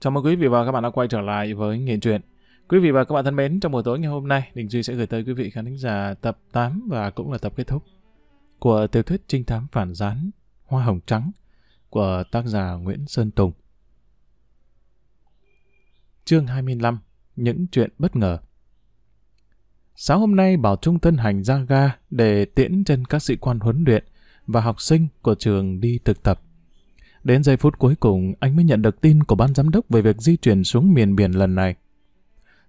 Chào mừng quý vị và các bạn đã quay trở lại với Nghiện Truyện. Quý vị và các bạn thân mến, trong buổi tối ngày hôm nay, Đình Duy sẽ gửi tới quý vị khán giả tập 8 và cũng là tập kết thúc của tiểu thuyết trinh thám phản gián Hoa Hồng Trắng của tác giả Nguyễn Sơn Tùng. Chương 25 Những chuyện bất ngờ Sáng hôm nay Bảo Trung Tân Hành ra ga để tiễn chân các sĩ quan huấn luyện và học sinh của trường đi thực tập. Đến giây phút cuối cùng, anh mới nhận được tin của ban giám đốc về việc di chuyển xuống miền biển lần này.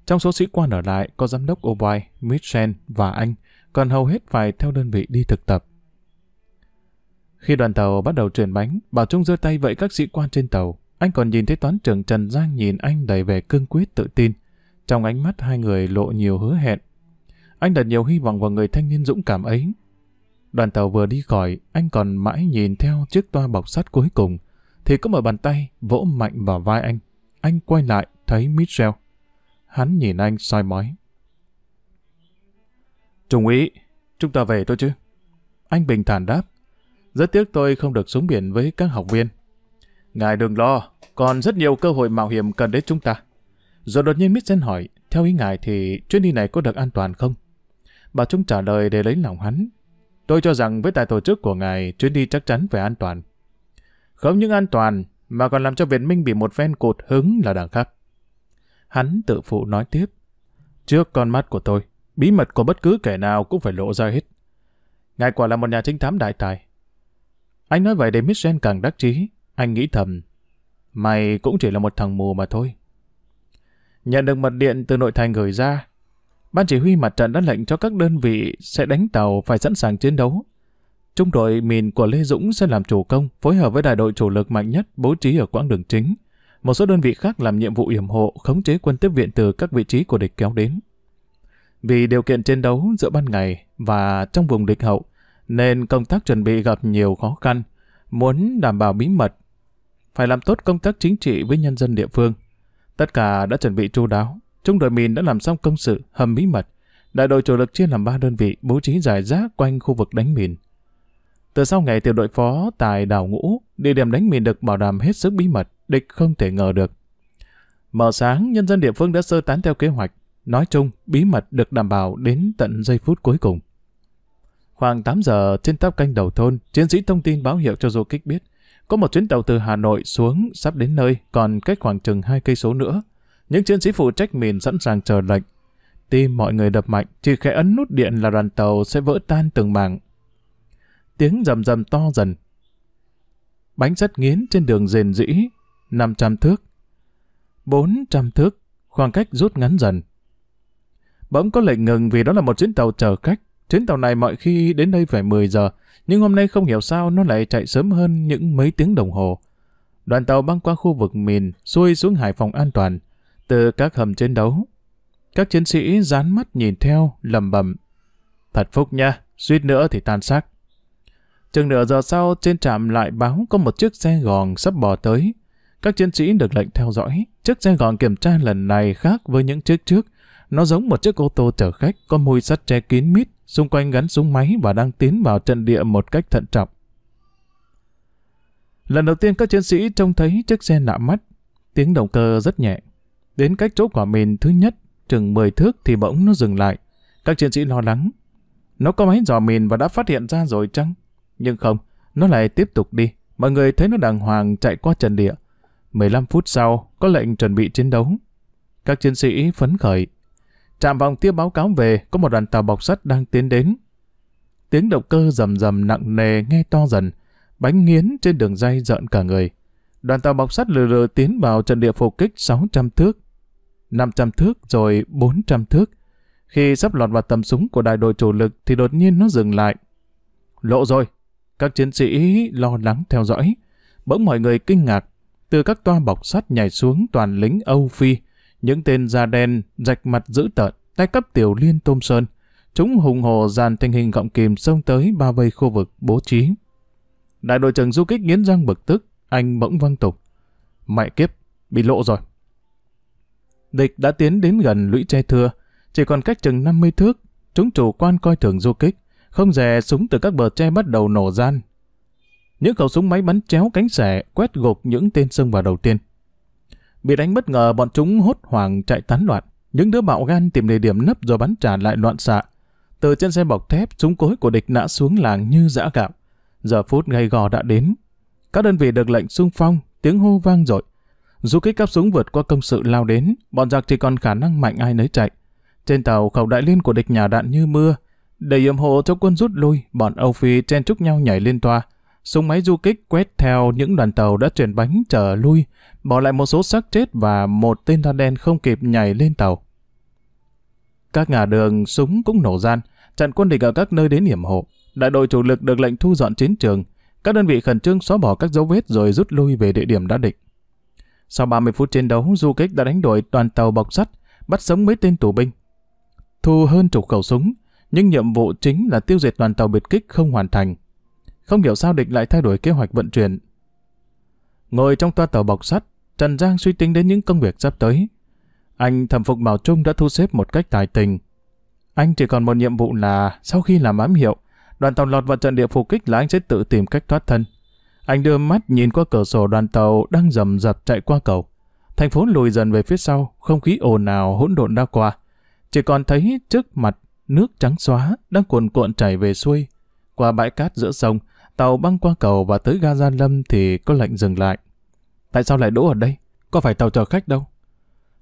Trong số sĩ quan ở lại có giám đốc O'Brien, Mitchell và anh, còn hầu hết phải theo đơn vị đi thực tập. Khi đoàn tàu bắt đầu chuyển bánh, Bảo Trung giơ tay vẫy các sĩ quan trên tàu. Anh còn nhìn thấy toán trưởng Trần Giang nhìn anh đầy vẻ cương quyết tự tin. Trong ánh mắt hai người lộ nhiều hứa hẹn. Anh đặt nhiều hy vọng vào người thanh niên dũng cảm ấy. Đoàn tàu vừa đi khỏi, anh còn mãi nhìn theo chiếc toa bọc sắt cuối cùng – thì có một bàn tay vỗ mạnh vào vai anh. Anh quay lại, thấy Mitchell. Hắn nhìn anh soi mói. Trung úy, chúng ta về thôi chứ? Anh bình thản đáp. Rất tiếc tôi không được xuống biển với các học viên. Ngài đừng lo, còn rất nhiều cơ hội mạo hiểm cần đến chúng ta. Rồi đột nhiên Mitchell hỏi, theo ý ngài thì chuyến đi này có được an toàn không? Bà chúng trả lời để lấy lòng hắn. Tôi cho rằng với tài tổ chức của ngài, chuyến đi chắc chắn phải an toàn. Không những an toàn, mà còn làm cho Việt Minh bị một phen cột hứng là đằng khác. Hắn tự phụ nói tiếp. Trước con mắt của tôi, bí mật của bất cứ kẻ nào cũng phải lộ ra hết. Ngài quả là một nhà trinh thám đại tài. Anh nói vậy để Michel càng đắc chí. Anh nghĩ thầm, mày cũng chỉ là một thằng mù mà thôi. Nhận được mật điện từ nội thành gửi ra, ban chỉ huy mặt trận đã lệnh cho các đơn vị sẽ đánh tàu phải sẵn sàng chiến đấu Trung đội mìn của Lê Dũng sẽ làm chủ công, phối hợp với đại đội chủ lực mạnh nhất bố trí ở quãng đường chính. Một số đơn vị khác làm nhiệm vụ yểm hộ, khống chế quân tiếp viện từ các vị trí của địch kéo đến. Vì điều kiện chiến đấu giữa ban ngày và trong vùng địch hậu, nên công tác chuẩn bị gặp nhiều khó khăn. Muốn đảm bảo bí mật, phải làm tốt công tác chính trị với nhân dân địa phương. Tất cả đã chuẩn bị chu đáo. Trung đội mìn đã làm xong công sự, hầm bí mật. Đại đội chủ lực chia làm 3 đơn vị bố trí giải rác quanh khu vực đánh mìn. Từ sau ngày tiểu đội phó tài đào ngũ, địa điểm đánh mìn được bảo đảm hết sức bí mật, địch không thể ngờ được. Mở sáng, nhân dân địa phương đã sơ tán theo kế hoạch. Nói chung, bí mật được đảm bảo đến tận giây phút cuối cùng. Khoảng 8 giờ, trên táp canh đầu thôn, chiến sĩ thông tin báo hiệu cho du kích biết. Có một chuyến tàu từ Hà Nội xuống, sắp đến nơi, còn cách khoảng chừng hai cây số nữa. Những chiến sĩ phụ trách mìn sẵn sàng chờ lệnh. Tim mọi người đập mạnh, chỉ khẽ ấn nút điện là đoàn tàu sẽ vỡ tan từng mảng, tiếng rầm rầm to dần. Bánh sắt nghiến trên đường rền rĩ, 500 thước, 400 thước, khoảng cách rút ngắn dần. Bỗng có lệnh ngừng vì đó là một chuyến tàu chờ khách. Chuyến tàu này mọi khi đến đây phải 10 giờ, nhưng hôm nay không hiểu sao nó lại chạy sớm hơn những mấy tiếng đồng hồ. Đoàn tàu băng qua khu vực mìn, xuôi xuống Hải Phòng an toàn, từ các hầm chiến đấu. Các chiến sĩ dán mắt nhìn theo, lầm bầm. Thật phúc nha, suýt nữa thì tan xác. Chừng nửa giờ sau, trên trạm lại báo có một chiếc xe gòn sắp bò tới. Các chiến sĩ được lệnh theo dõi. Chiếc xe gòn kiểm tra lần này khác với những chiếc trước. Nó giống một chiếc ô tô chở khách có môi sắt che kín mít, xung quanh gắn súng máy và đang tiến vào trận địa một cách thận trọng. Lần đầu tiên các chiến sĩ trông thấy chiếc xe lạ mắt, tiếng động cơ rất nhẹ. Đến cách chỗ quả mìn thứ nhất, chừng 10 thước thì bỗng nó dừng lại. Các chiến sĩ lo lắng. Nó có máy dò mìn và đã phát hiện ra rồi chăng? Nhưng không, nó lại tiếp tục đi. Mọi người thấy nó đàng hoàng chạy qua trần địa. 15 phút sau, có lệnh chuẩn bị chiến đấu. Các chiến sĩ phấn khởi. Trạm vòng tiếp báo cáo về, có một đoàn tàu bọc sắt đang tiến đến. Tiếng động cơ rầm rầm nặng nề nghe to dần. Bánh nghiến trên đường dây giận cả người. Đoàn tàu bọc sắt lừa lừa tiến vào trận địa phục kích 600 thước. 500 thước rồi 400 thước. Khi sắp lọt vào tầm súng của đại đội chủ lực thì đột nhiên nó dừng lại. Lộ rồi, các chiến sĩ lo lắng theo dõi. Bỗng mọi người kinh ngạc. Từ các toa bọc sắt nhảy xuống toàn lính Âu Phi. Những tên da đen, rạch mặt dữ tợn, tay cấp tiểu liên tôm sơn. Chúng hùng hồ dàn tình hình gọng kìm xông tới ba vây khu vực bố trí. Đại đội trưởng du kích nghiến răng bực tức, anh bỗng văng tục. Mẹ kiếp, bị lộ rồi. Địch đã tiến đến gần lũy tre thưa, chỉ còn cách chừng 50 thước, chúng chủ quan coi thường du kích. Không dè súng từ các bờ tre bắt đầu nổ gian. Những khẩu súng máy bắn chéo cánh xẻ quét gục những tên sông vào đầu tiên. Bị đánh bất ngờ bọn chúng hốt hoảng chạy tán loạn. Những đứa bạo gan tìm địa điểm nấp rồi bắn trả lại loạn xạ. Từ trên xe bọc thép, súng cối của địch nã xuống làng như dã gạo. Giờ phút gay gò đã đến. Các đơn vị được lệnh xung phong, tiếng hô vang dội. Dù kích cắp súng vượt qua công sự lao đến, bọn giặc chỉ còn khả năng mạnh ai nấy chạy. Trên tàu khẩu đại liên của địch nhà đạn như mưa, để yểm hộ cho quân rút lui, bọn Âu Phi chen chúc nhau nhảy lên toa. Súng máy du kích quét theo những đoàn tàu đã chuyển bánh trở lui, bỏ lại một số xác chết và một tên da đen không kịp nhảy lên tàu. Các ngả đường súng cũng nổ gian, chặn quân địch ở các nơi đến hiểm hộ. Đại đội chủ lực được lệnh thu dọn chiến trường. Các đơn vị khẩn trương xóa bỏ các dấu vết rồi rút lui về địa điểm đã định. Sau 30 phút chiến đấu, du kích đã đánh đuổi toàn tàu bọc sắt, bắt sống mấy tên tù binh. Thu hơn chục khẩu súng, nhưng nhiệm vụ chính là tiêu diệt toàn tàu biệt kích không hoàn thành. Không hiểu sao địch lại thay đổi kế hoạch vận chuyển. Ngồi trong toa tàu bọc sắt, Trần Giang suy tính đến những công việc sắp tới. Anh thẩm phục Bảo Trung đã thu xếp một cách tài tình. Anh chỉ còn một nhiệm vụ là sau khi làm ám hiệu, đoàn tàu lọt vào trận địa phục kích là anh sẽ tự tìm cách thoát thân. Anh đưa mắt nhìn qua cửa sổ đoàn tàu đang dầm dập chạy qua cầu. Thành phố lùi dần về phía sau, không khí ồn ào hỗn độn đã qua. Chỉ còn thấy trước mặt nước trắng xóa đang cuồn cuộn chảy về xuôi. Qua bãi cát giữa sông, tàu băng qua cầu và tới ga Gia Lâm thì có lệnh dừng lại. Tại sao lại đỗ ở đây? Có phải tàu chờ khách đâu?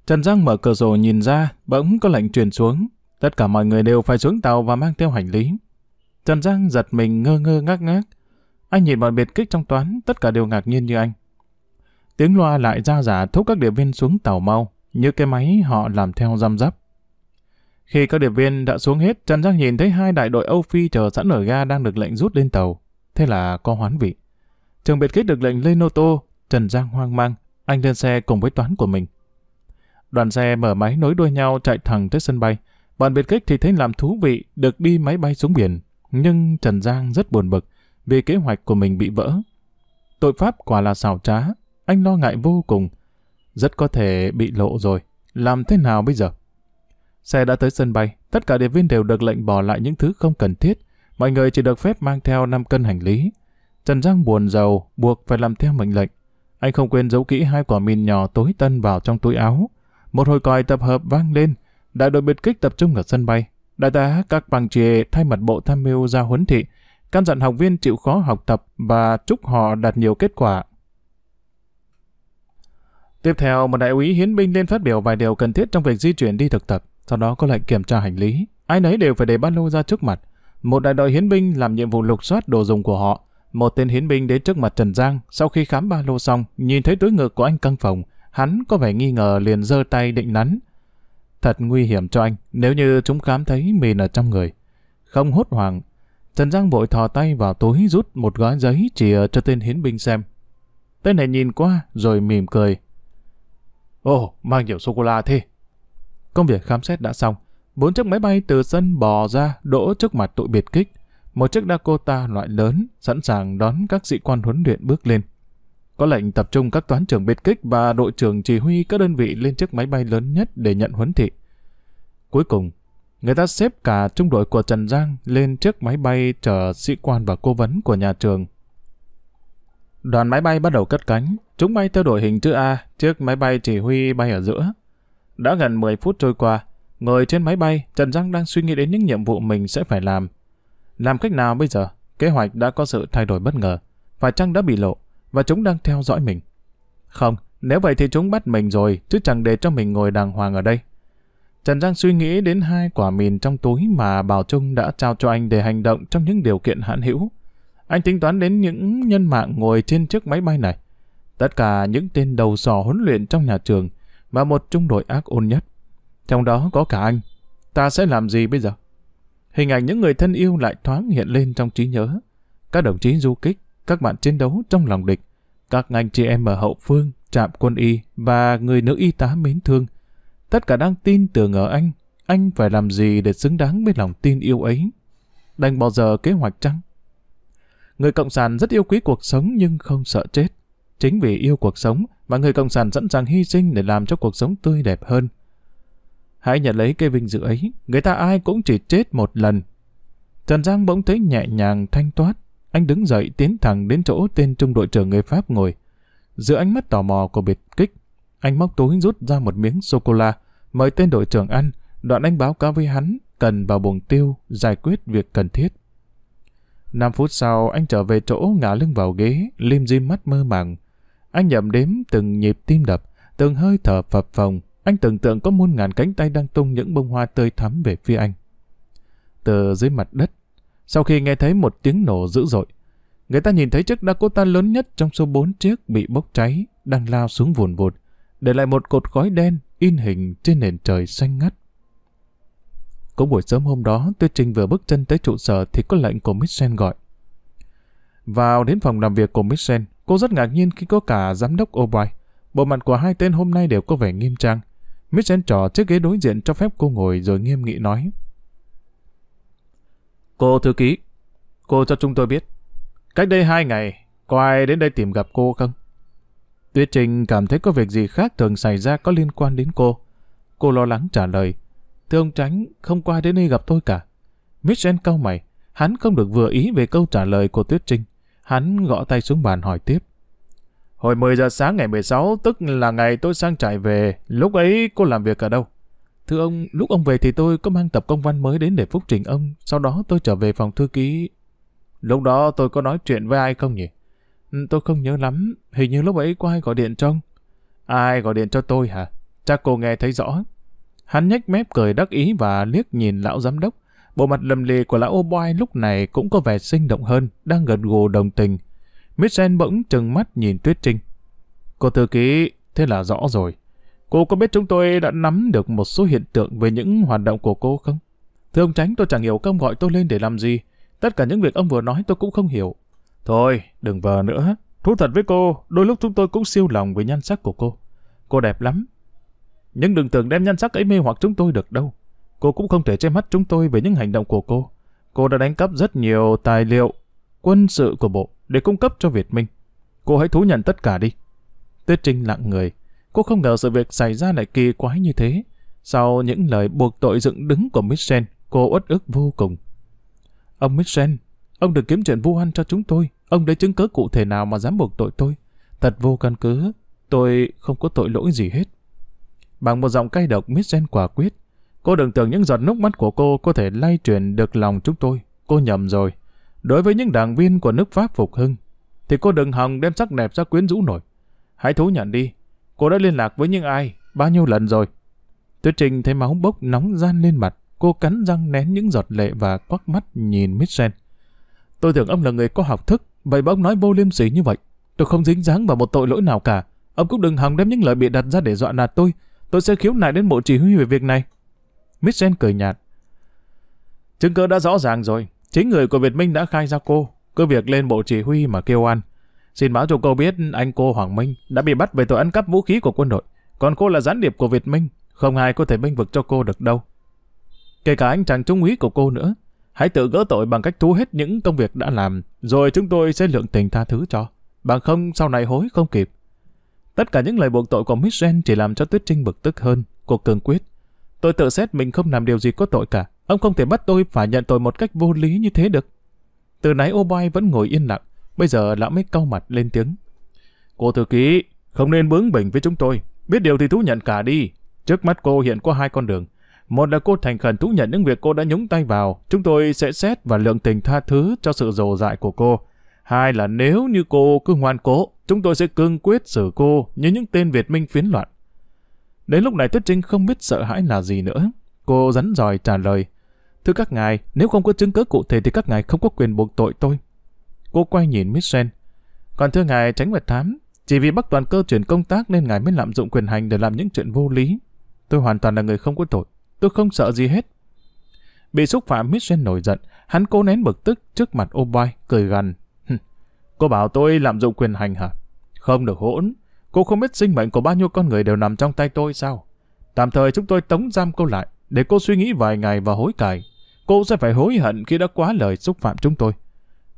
Trần Giang mở cửa sổ nhìn ra, bỗng có lệnh truyền xuống. Tất cả mọi người đều phải xuống tàu và mang theo hành lý. Trần Giang giật mình ngơ ngơ ngác ngác. Anh nhìn bọn biệt kích trong toán, tất cả đều ngạc nhiên như anh. Tiếng loa lại ra giả thúc các địa viên xuống tàu mau, như cái máy họ làm theo răm rắp. Khi các điệp viên đã xuống hết, Trần Giang nhìn thấy hai đại đội Âu Phi chờ sẵn ở ga đang được lệnh rút lên tàu. Thế là có hoán vị. Trường biệt kích được lệnh lên ô tô, Trần Giang hoang mang, anh lên xe cùng với toán của mình. Đoàn xe mở máy nối đuôi nhau chạy thẳng tới sân bay. Bọn biệt kích thì thấy làm thú vị được đi máy bay xuống biển. Nhưng Trần Giang rất buồn bực vì kế hoạch của mình bị vỡ. Tội pháp quả là xảo trá, anh lo ngại vô cùng. Rất có thể bị lộ rồi, làm thế nào bây giờ? Xe đã tới sân bay, tất cả điệp viên đều được lệnh bỏ lại những thứ không cần thiết. Mọi người chỉ được phép mang theo 5 cân hành lý. Trần Giang buồn giàu, buộc phải làm theo mệnh lệnh. Anh không quên giấu kỹ hai quả mìn nhỏ tối tân vào trong túi áo. Một hồi còi tập hợp vang lên, đại đội biệt kích tập trung ở sân bay. Đại tá các bằng trề thay mặt bộ tham mưu ra huấn thị, căn dặn học viên chịu khó học tập và chúc họ đạt nhiều kết quả. Tiếp theo, một đại úy hiến binh lên phát biểu vài điều cần thiết trong việc di chuyển đi thực tập. Sau đó có lệnh kiểm tra hành lý. Ai nấy đều phải để ba lô ra trước mặt. Một đại đội hiến binh làm nhiệm vụ lục soát đồ dùng của họ. Một tên hiến binh đến trước mặt Trần Giang. Sau khi khám ba lô xong, nhìn thấy túi ngực của anh căng phòng. Hắn có vẻ nghi ngờ liền giơ tay định nắn. Thật nguy hiểm cho anh nếu như chúng khám thấy mìn ở trong người. Không hốt hoảng, Trần Giang vội thò tay vào túi rút một gói giấy chỉ cho tên hiến binh xem. Tên này nhìn qua rồi mỉm cười. Ồ, mang nhiều sô-cô-la thế, Công việc khám xét đã xong, bốn chiếc máy bay từ sân bò ra đỗ trước mặt tụi biệt kích. Một chiếc Dakota loại lớn sẵn sàng đón các sĩ quan huấn luyện bước lên. Có lệnh tập trung các toán trưởng biệt kích và đội trưởng chỉ huy các đơn vị lên chiếc máy bay lớn nhất để nhận huấn thị. Cuối cùng, người ta xếp cả trung đội của Trần Giang lên chiếc máy bay chở sĩ quan và cố vấn của nhà trường. Đoàn máy bay bắt đầu cất cánh, chúng bay theo đội hình chữ A, chiếc máy bay chỉ huy bay ở giữa, đã gần 10 phút trôi qua, ngồi trên máy bay, Trần Giang đang suy nghĩ đến những nhiệm vụ mình sẽ phải làm. Làm cách nào bây giờ? Kế hoạch đã có sự thay đổi bất ngờ. Phải chăng đã bị lộ, và chúng đang theo dõi mình? Không, nếu vậy thì chúng bắt mình rồi, chứ chẳng để cho mình ngồi đàng hoàng ở đây. Trần Giang suy nghĩ đến hai quả mìn trong túi mà Bảo Trung đã trao cho anh để hành động trong những điều kiện hạn hữu. Anh tính toán đến những nhân mạng ngồi trên chiếc máy bay này. Tất cả những tên đầu sò huấn luyện trong nhà trường, và một trung đội ác ôn nhất. Trong đó có cả anh. Ta sẽ làm gì bây giờ? Hình ảnh những người thân yêu lại thoáng hiện lên trong trí nhớ. Các đồng chí du kích, các bạn chiến đấu trong lòng địch, các anh chị em ở hậu phương, trạm quân y và người nữ y tá mến thương. Tất cả đang tin tưởng ở anh, anh phải làm gì để xứng đáng với lòng tin yêu ấy. Đành bao giờ kế hoạch trăng. Người Cộng sản rất yêu quý cuộc sống nhưng không sợ chết. Chính vì yêu cuộc sống mà người Cộng sản sẵn sàng hy sinh để làm cho cuộc sống tươi đẹp hơn. Hãy nhận lấy cái vinh dự ấy, người ta ai cũng chỉ chết một lần. Trần Giang bỗng thấy nhẹ nhàng thanh toát, anh đứng dậy tiến thẳng đến chỗ tên trung đội trưởng người Pháp ngồi. Giữa ánh mắt tò mò của biệt kích, anh móc túi rút ra một miếng sô-cô-la, mời tên đội trưởng ăn, đoạn anh báo cáo với hắn cần vào buồng tiêu giải quyết việc cần thiết. 5 phút sau anh trở về chỗ ngả lưng vào ghế, lim dim mắt mơ màng. Anh nhầm đếm từng nhịp tim đập, từng hơi thở phập phồng, anh tưởng tượng có muôn ngàn cánh tay đang tung những bông hoa tươi thắm về phía anh. Từ dưới mặt đất, sau khi nghe thấy một tiếng nổ dữ dội, người ta nhìn thấy chiếc Dakota lớn nhất trong số bốn chiếc bị bốc cháy đang lao xuống vùn vụt, để lại một cột khói đen in hình trên nền trời xanh ngắt. Cũng buổi sớm hôm đó, Tuyết Trinh vừa bước chân tới trụ sở thì có lệnh của Michel gọi. Vào đến phòng làm việc của Michel, Cô rất ngạc nhiên khi có cả giám đốc O'Brien. Bộ mặt của hai tên hôm nay đều có vẻ nghiêm trang. Mitchell trò chiếc ghế đối diện cho phép cô ngồi rồi nghiêm nghị nói. Cô thư ký, cô cho chúng tôi biết. Cách đây hai ngày, có ai đến đây tìm gặp cô không? Tuyết trình cảm thấy có việc gì khác thường xảy ra có liên quan đến cô. Cô lo lắng trả lời. Thưa ông Tránh, không qua đến đây gặp tôi cả. Mitchell cau mày, hắn không được vừa ý về câu trả lời của Tuyết Trinh. Hắn gõ tay xuống bàn hỏi tiếp. Hồi 10 giờ sáng ngày 16, tức là ngày tôi sang trại về, lúc ấy cô làm việc ở đâu? Thưa ông, lúc ông về thì tôi có mang tập công văn mới đến để phúc trình ông, sau đó tôi trở về phòng thư ký. Lúc đó tôi có nói chuyện với ai không nhỉ? Ừ, tôi không nhớ lắm, hình như lúc ấy có ai gọi điện cho ông. Ai gọi điện cho tôi hả? Chắc cô nghe thấy rõ. Hắn nhếch mép cười đắc ý và liếc nhìn lão giám đốc. Bộ mặt lầm lì của lão ô lúc này cũng có vẻ sinh động hơn, đang gần gù đồng tình. Mitchell bỗng trừng mắt nhìn Tuyết Trinh. Cô thư ký, thế là rõ rồi. Cô có biết chúng tôi đã nắm được một số hiện tượng về những hoạt động của cô không? Thưa ông Tránh, tôi chẳng hiểu công gọi tôi lên để làm gì. Tất cả những việc ông vừa nói tôi cũng không hiểu. Thôi, đừng vờ nữa. Thú thật với cô, đôi lúc chúng tôi cũng siêu lòng về nhan sắc của cô. Cô đẹp lắm. Nhưng đừng tưởng đem nhan sắc ấy mê hoặc chúng tôi được đâu cô cũng không thể che mắt chúng tôi về những hành động của cô. Cô đã đánh cắp rất nhiều tài liệu quân sự của bộ để cung cấp cho Việt Minh. Cô hãy thú nhận tất cả đi. Tuyết Trinh lặng người. Cô không ngờ sự việc xảy ra lại kỳ quái như thế. Sau những lời buộc tội dựng đứng của Michel, cô uất ức vô cùng. Ông Michel, ông đừng kiếm chuyện vu oan cho chúng tôi. Ông lấy chứng cứ cụ thể nào mà dám buộc tội tôi. Thật vô căn cứ. Tôi không có tội lỗi gì hết. Bằng một giọng cay độc, Michel quả quyết. Cô đừng tưởng những giọt nước mắt của cô có thể lay truyền được lòng chúng tôi. Cô nhầm rồi. Đối với những đảng viên của nước Pháp phục hưng, thì cô đừng hòng đem sắc đẹp ra quyến rũ nổi. Hãy thú nhận đi, cô đã liên lạc với những ai, bao nhiêu lần rồi. Tuyết Trinh thấy máu bốc nóng gian lên mặt, cô cắn răng nén những giọt lệ và quắc mắt nhìn Mitchell. Tôi tưởng ông là người có học thức, vậy mà ông nói vô liêm sỉ như vậy. Tôi không dính dáng vào một tội lỗi nào cả. Ông cũng đừng hòng đem những lời bịa đặt ra để dọa nạt tôi. Tôi sẽ khiếu nại đến bộ chỉ huy về việc này. Mitchell cười nhạt. Chứng cứ đã rõ ràng rồi. Chính người của Việt Minh đã khai ra cô. Cứ việc lên bộ chỉ huy mà kêu an. Xin báo cho cô biết anh cô Hoàng Minh đã bị bắt về tội ăn cắp vũ khí của quân đội. Còn cô là gián điệp của Việt Minh. Không ai có thể minh vực cho cô được đâu. Kể cả anh chàng trung úy của cô nữa. Hãy tự gỡ tội bằng cách thu hết những công việc đã làm. Rồi chúng tôi sẽ lượng tình tha thứ cho. Bằng không sau này hối không kịp. Tất cả những lời buộc tội của Michelle chỉ làm cho Tuyết Trinh bực tức hơn. Cô cường quyết. Tôi tự xét mình không làm điều gì có tội cả. Ông không thể bắt tôi phải nhận tội một cách vô lý như thế được. Từ nãy ô bai vẫn ngồi yên lặng. Bây giờ lão mới cau mặt lên tiếng. Cô thư ký, không nên bướng bỉnh với chúng tôi. Biết điều thì thú nhận cả đi. Trước mắt cô hiện có hai con đường. Một là cô thành khẩn thú nhận những việc cô đã nhúng tay vào. Chúng tôi sẽ xét và lượng tình tha thứ cho sự dồ dại của cô. Hai là nếu như cô cứ ngoan cố, chúng tôi sẽ cương quyết xử cô như những tên Việt Minh phiến loạn. Đến lúc này Tuyết Trinh không biết sợ hãi là gì nữa. Cô rắn giỏi trả lời. Thưa các ngài, nếu không có chứng cứ cụ thể thì các ngài không có quyền buộc tội tôi. Cô quay nhìn Michel. Còn thưa ngài tránh vật thám, chỉ vì bắt Toàn Cơ chuyển công tác nên ngài mới lạm dụng quyền hành để làm những chuyện vô lý. Tôi hoàn toàn là người không có tội. Tôi không sợ gì hết. Bị xúc phạm Michel nổi giận, hắn cố nén bực tức trước mặt Obay, cười gằn. cô bảo tôi lạm dụng quyền hành hả? Không được hỗn. Cô không biết sinh mệnh của bao nhiêu con người đều nằm trong tay tôi sao? Tạm thời chúng tôi tống giam cô lại, để cô suy nghĩ vài ngày và hối cải. Cô sẽ phải hối hận khi đã quá lời xúc phạm chúng tôi.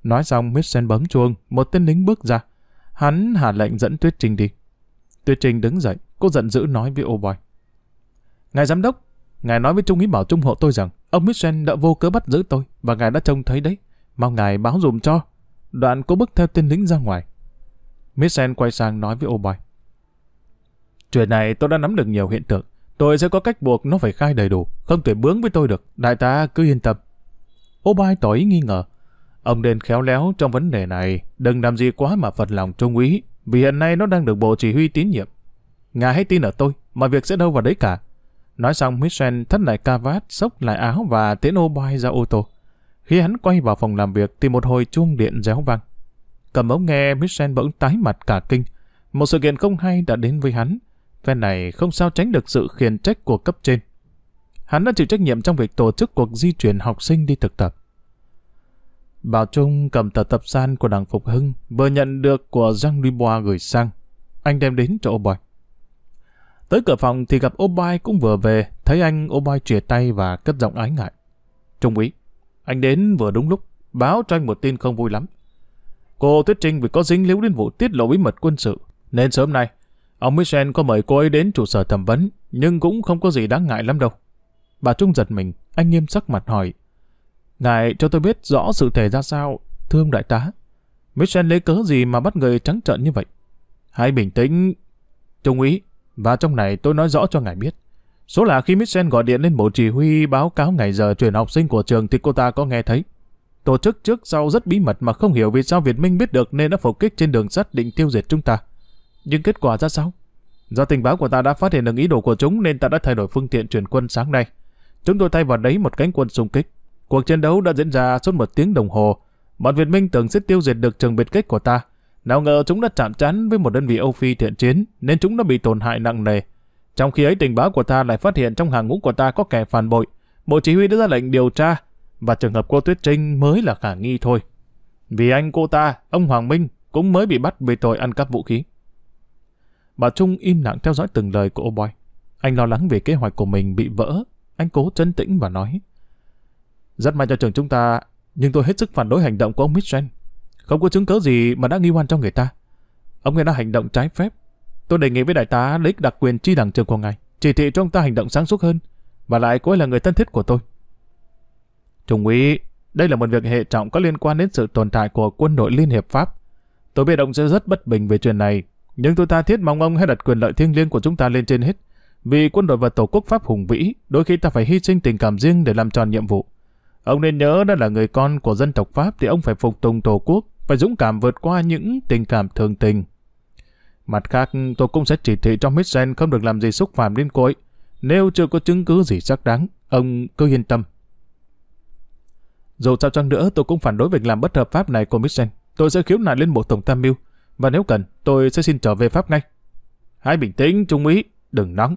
Nói xong, Mixen bấm chuông, một tên lính bước ra. Hắn hạ lệnh dẫn Tuyết Trinh đi. Tuyết Trinh đứng dậy, cô giận dữ nói với ô boy. Ngài giám đốc, ngài nói với Trung ý bảo Trung hộ tôi rằng ông Mixen đã vô cớ bắt giữ tôi và ngài đã trông thấy đấy. Mong ngài báo dùm cho. Đoạn cô bước theo tên lính ra ngoài. Miss Sen quay sang nói với ô Chuyện này tôi đã nắm được nhiều hiện tượng. Tôi sẽ có cách buộc nó phải khai đầy đủ, không thể bướng với tôi được. Đại tá cứ yên tâm. Ô tỏ ý nghi ngờ. Ông nên khéo léo trong vấn đề này, đừng làm gì quá mà phật lòng trung úy, vì hiện nay nó đang được bộ chỉ huy tín nhiệm. Ngài hãy tin ở tôi, mà việc sẽ đâu vào đấy cả. Nói xong, Michel thắt lại ca vát, xốc lại áo và tiến ô bai ra ô tô. Khi hắn quay vào phòng làm việc thì một hồi chuông điện réo vang. Cầm ống nghe, Michel bỗng tái mặt cả kinh. Một sự kiện không hay đã đến với hắn. Phen này không sao tránh được sự khiển trách của cấp trên. Hắn đã chịu trách nhiệm trong việc tổ chức cuộc di chuyển học sinh đi thực tập. Bảo Trung cầm tờ tập san của đảng Phục Hưng vừa nhận được của Giang Duy gửi sang. Anh đem đến cho Obai. Tới cửa phòng thì gặp Obai cũng vừa về, thấy anh Obai chìa tay và cất giọng ái ngại. Trung úy, anh đến vừa đúng lúc, báo cho anh một tin không vui lắm. Cô Tuyết Trinh vì có dính líu đến vụ tiết lộ bí mật quân sự, nên sớm nay, ông Michel có mời cô ấy đến trụ sở thẩm vấn, nhưng cũng không có gì đáng ngại lắm đâu. Bà Trung giật mình, anh nghiêm sắc mặt hỏi. Ngài cho tôi biết rõ sự thể ra sao, thưa ông đại tá. Michel lấy cớ gì mà bắt người trắng trợn như vậy? Hãy bình tĩnh, Trung úy, và trong này tôi nói rõ cho ngài biết. Số là khi Michel gọi điện lên bộ chỉ huy báo cáo ngày giờ chuyển học sinh của trường thì cô ta có nghe thấy tổ chức trước sau rất bí mật mà không hiểu vì sao Việt Minh biết được nên đã phục kích trên đường sắt định tiêu diệt chúng ta. Nhưng kết quả ra sao? Do tình báo của ta đã phát hiện được ý đồ của chúng nên ta đã thay đổi phương tiện chuyển quân sáng nay. Chúng tôi thay vào đấy một cánh quân xung kích. Cuộc chiến đấu đã diễn ra suốt một tiếng đồng hồ. Bọn Việt Minh tưởng sẽ tiêu diệt được trường biệt kích của ta. Nào ngờ chúng đã chạm trán với một đơn vị Âu Phi thiện chiến nên chúng đã bị tổn hại nặng nề. Trong khi ấy tình báo của ta lại phát hiện trong hàng ngũ của ta có kẻ phản bội. Bộ chỉ huy đã ra lệnh điều tra và trường hợp cô Tuyết Trinh mới là khả nghi thôi. Vì anh cô ta, ông Hoàng Minh, cũng mới bị bắt về tội ăn cắp vũ khí. Bà Trung im lặng theo dõi từng lời của ô boy. Anh lo lắng về kế hoạch của mình bị vỡ. Anh cố chân tĩnh và nói. Rất may cho trường chúng ta, nhưng tôi hết sức phản đối hành động của ông Mitchell. Không có chứng cứ gì mà đã nghi oan cho người ta. Ông ấy đã hành động trái phép. Tôi đề nghị với đại tá lấy đặc quyền chi đảng trường của ngài, chỉ thị cho ông ta hành động sáng suốt hơn. Và lại cô ấy là người thân thiết của tôi. Trung úy, đây là một việc hệ trọng có liên quan đến sự tồn tại của quân đội Liên Hiệp Pháp. Tôi biết ông sẽ rất bất bình về chuyện này, nhưng tôi ta thiết mong ông hãy đặt quyền lợi thiêng liêng của chúng ta lên trên hết. Vì quân đội và tổ quốc Pháp hùng vĩ, đôi khi ta phải hy sinh tình cảm riêng để làm tròn nhiệm vụ. Ông nên nhớ đó là người con của dân tộc Pháp thì ông phải phục tùng tổ quốc, phải dũng cảm vượt qua những tình cảm thường tình. Mặt khác, tôi cũng sẽ chỉ thị cho Mitchell không được làm gì xúc phạm đến cô ấy. Nếu chưa có chứng cứ gì xác đáng, ông cứ yên tâm, dù sao chăng nữa, tôi cũng phản đối việc làm bất hợp pháp này của Mixen. Tôi sẽ khiếu nại lên Bộ Tổng Tham mưu và nếu cần, tôi sẽ xin trở về Pháp ngay. Hãy bình tĩnh, Trung úy, đừng nóng.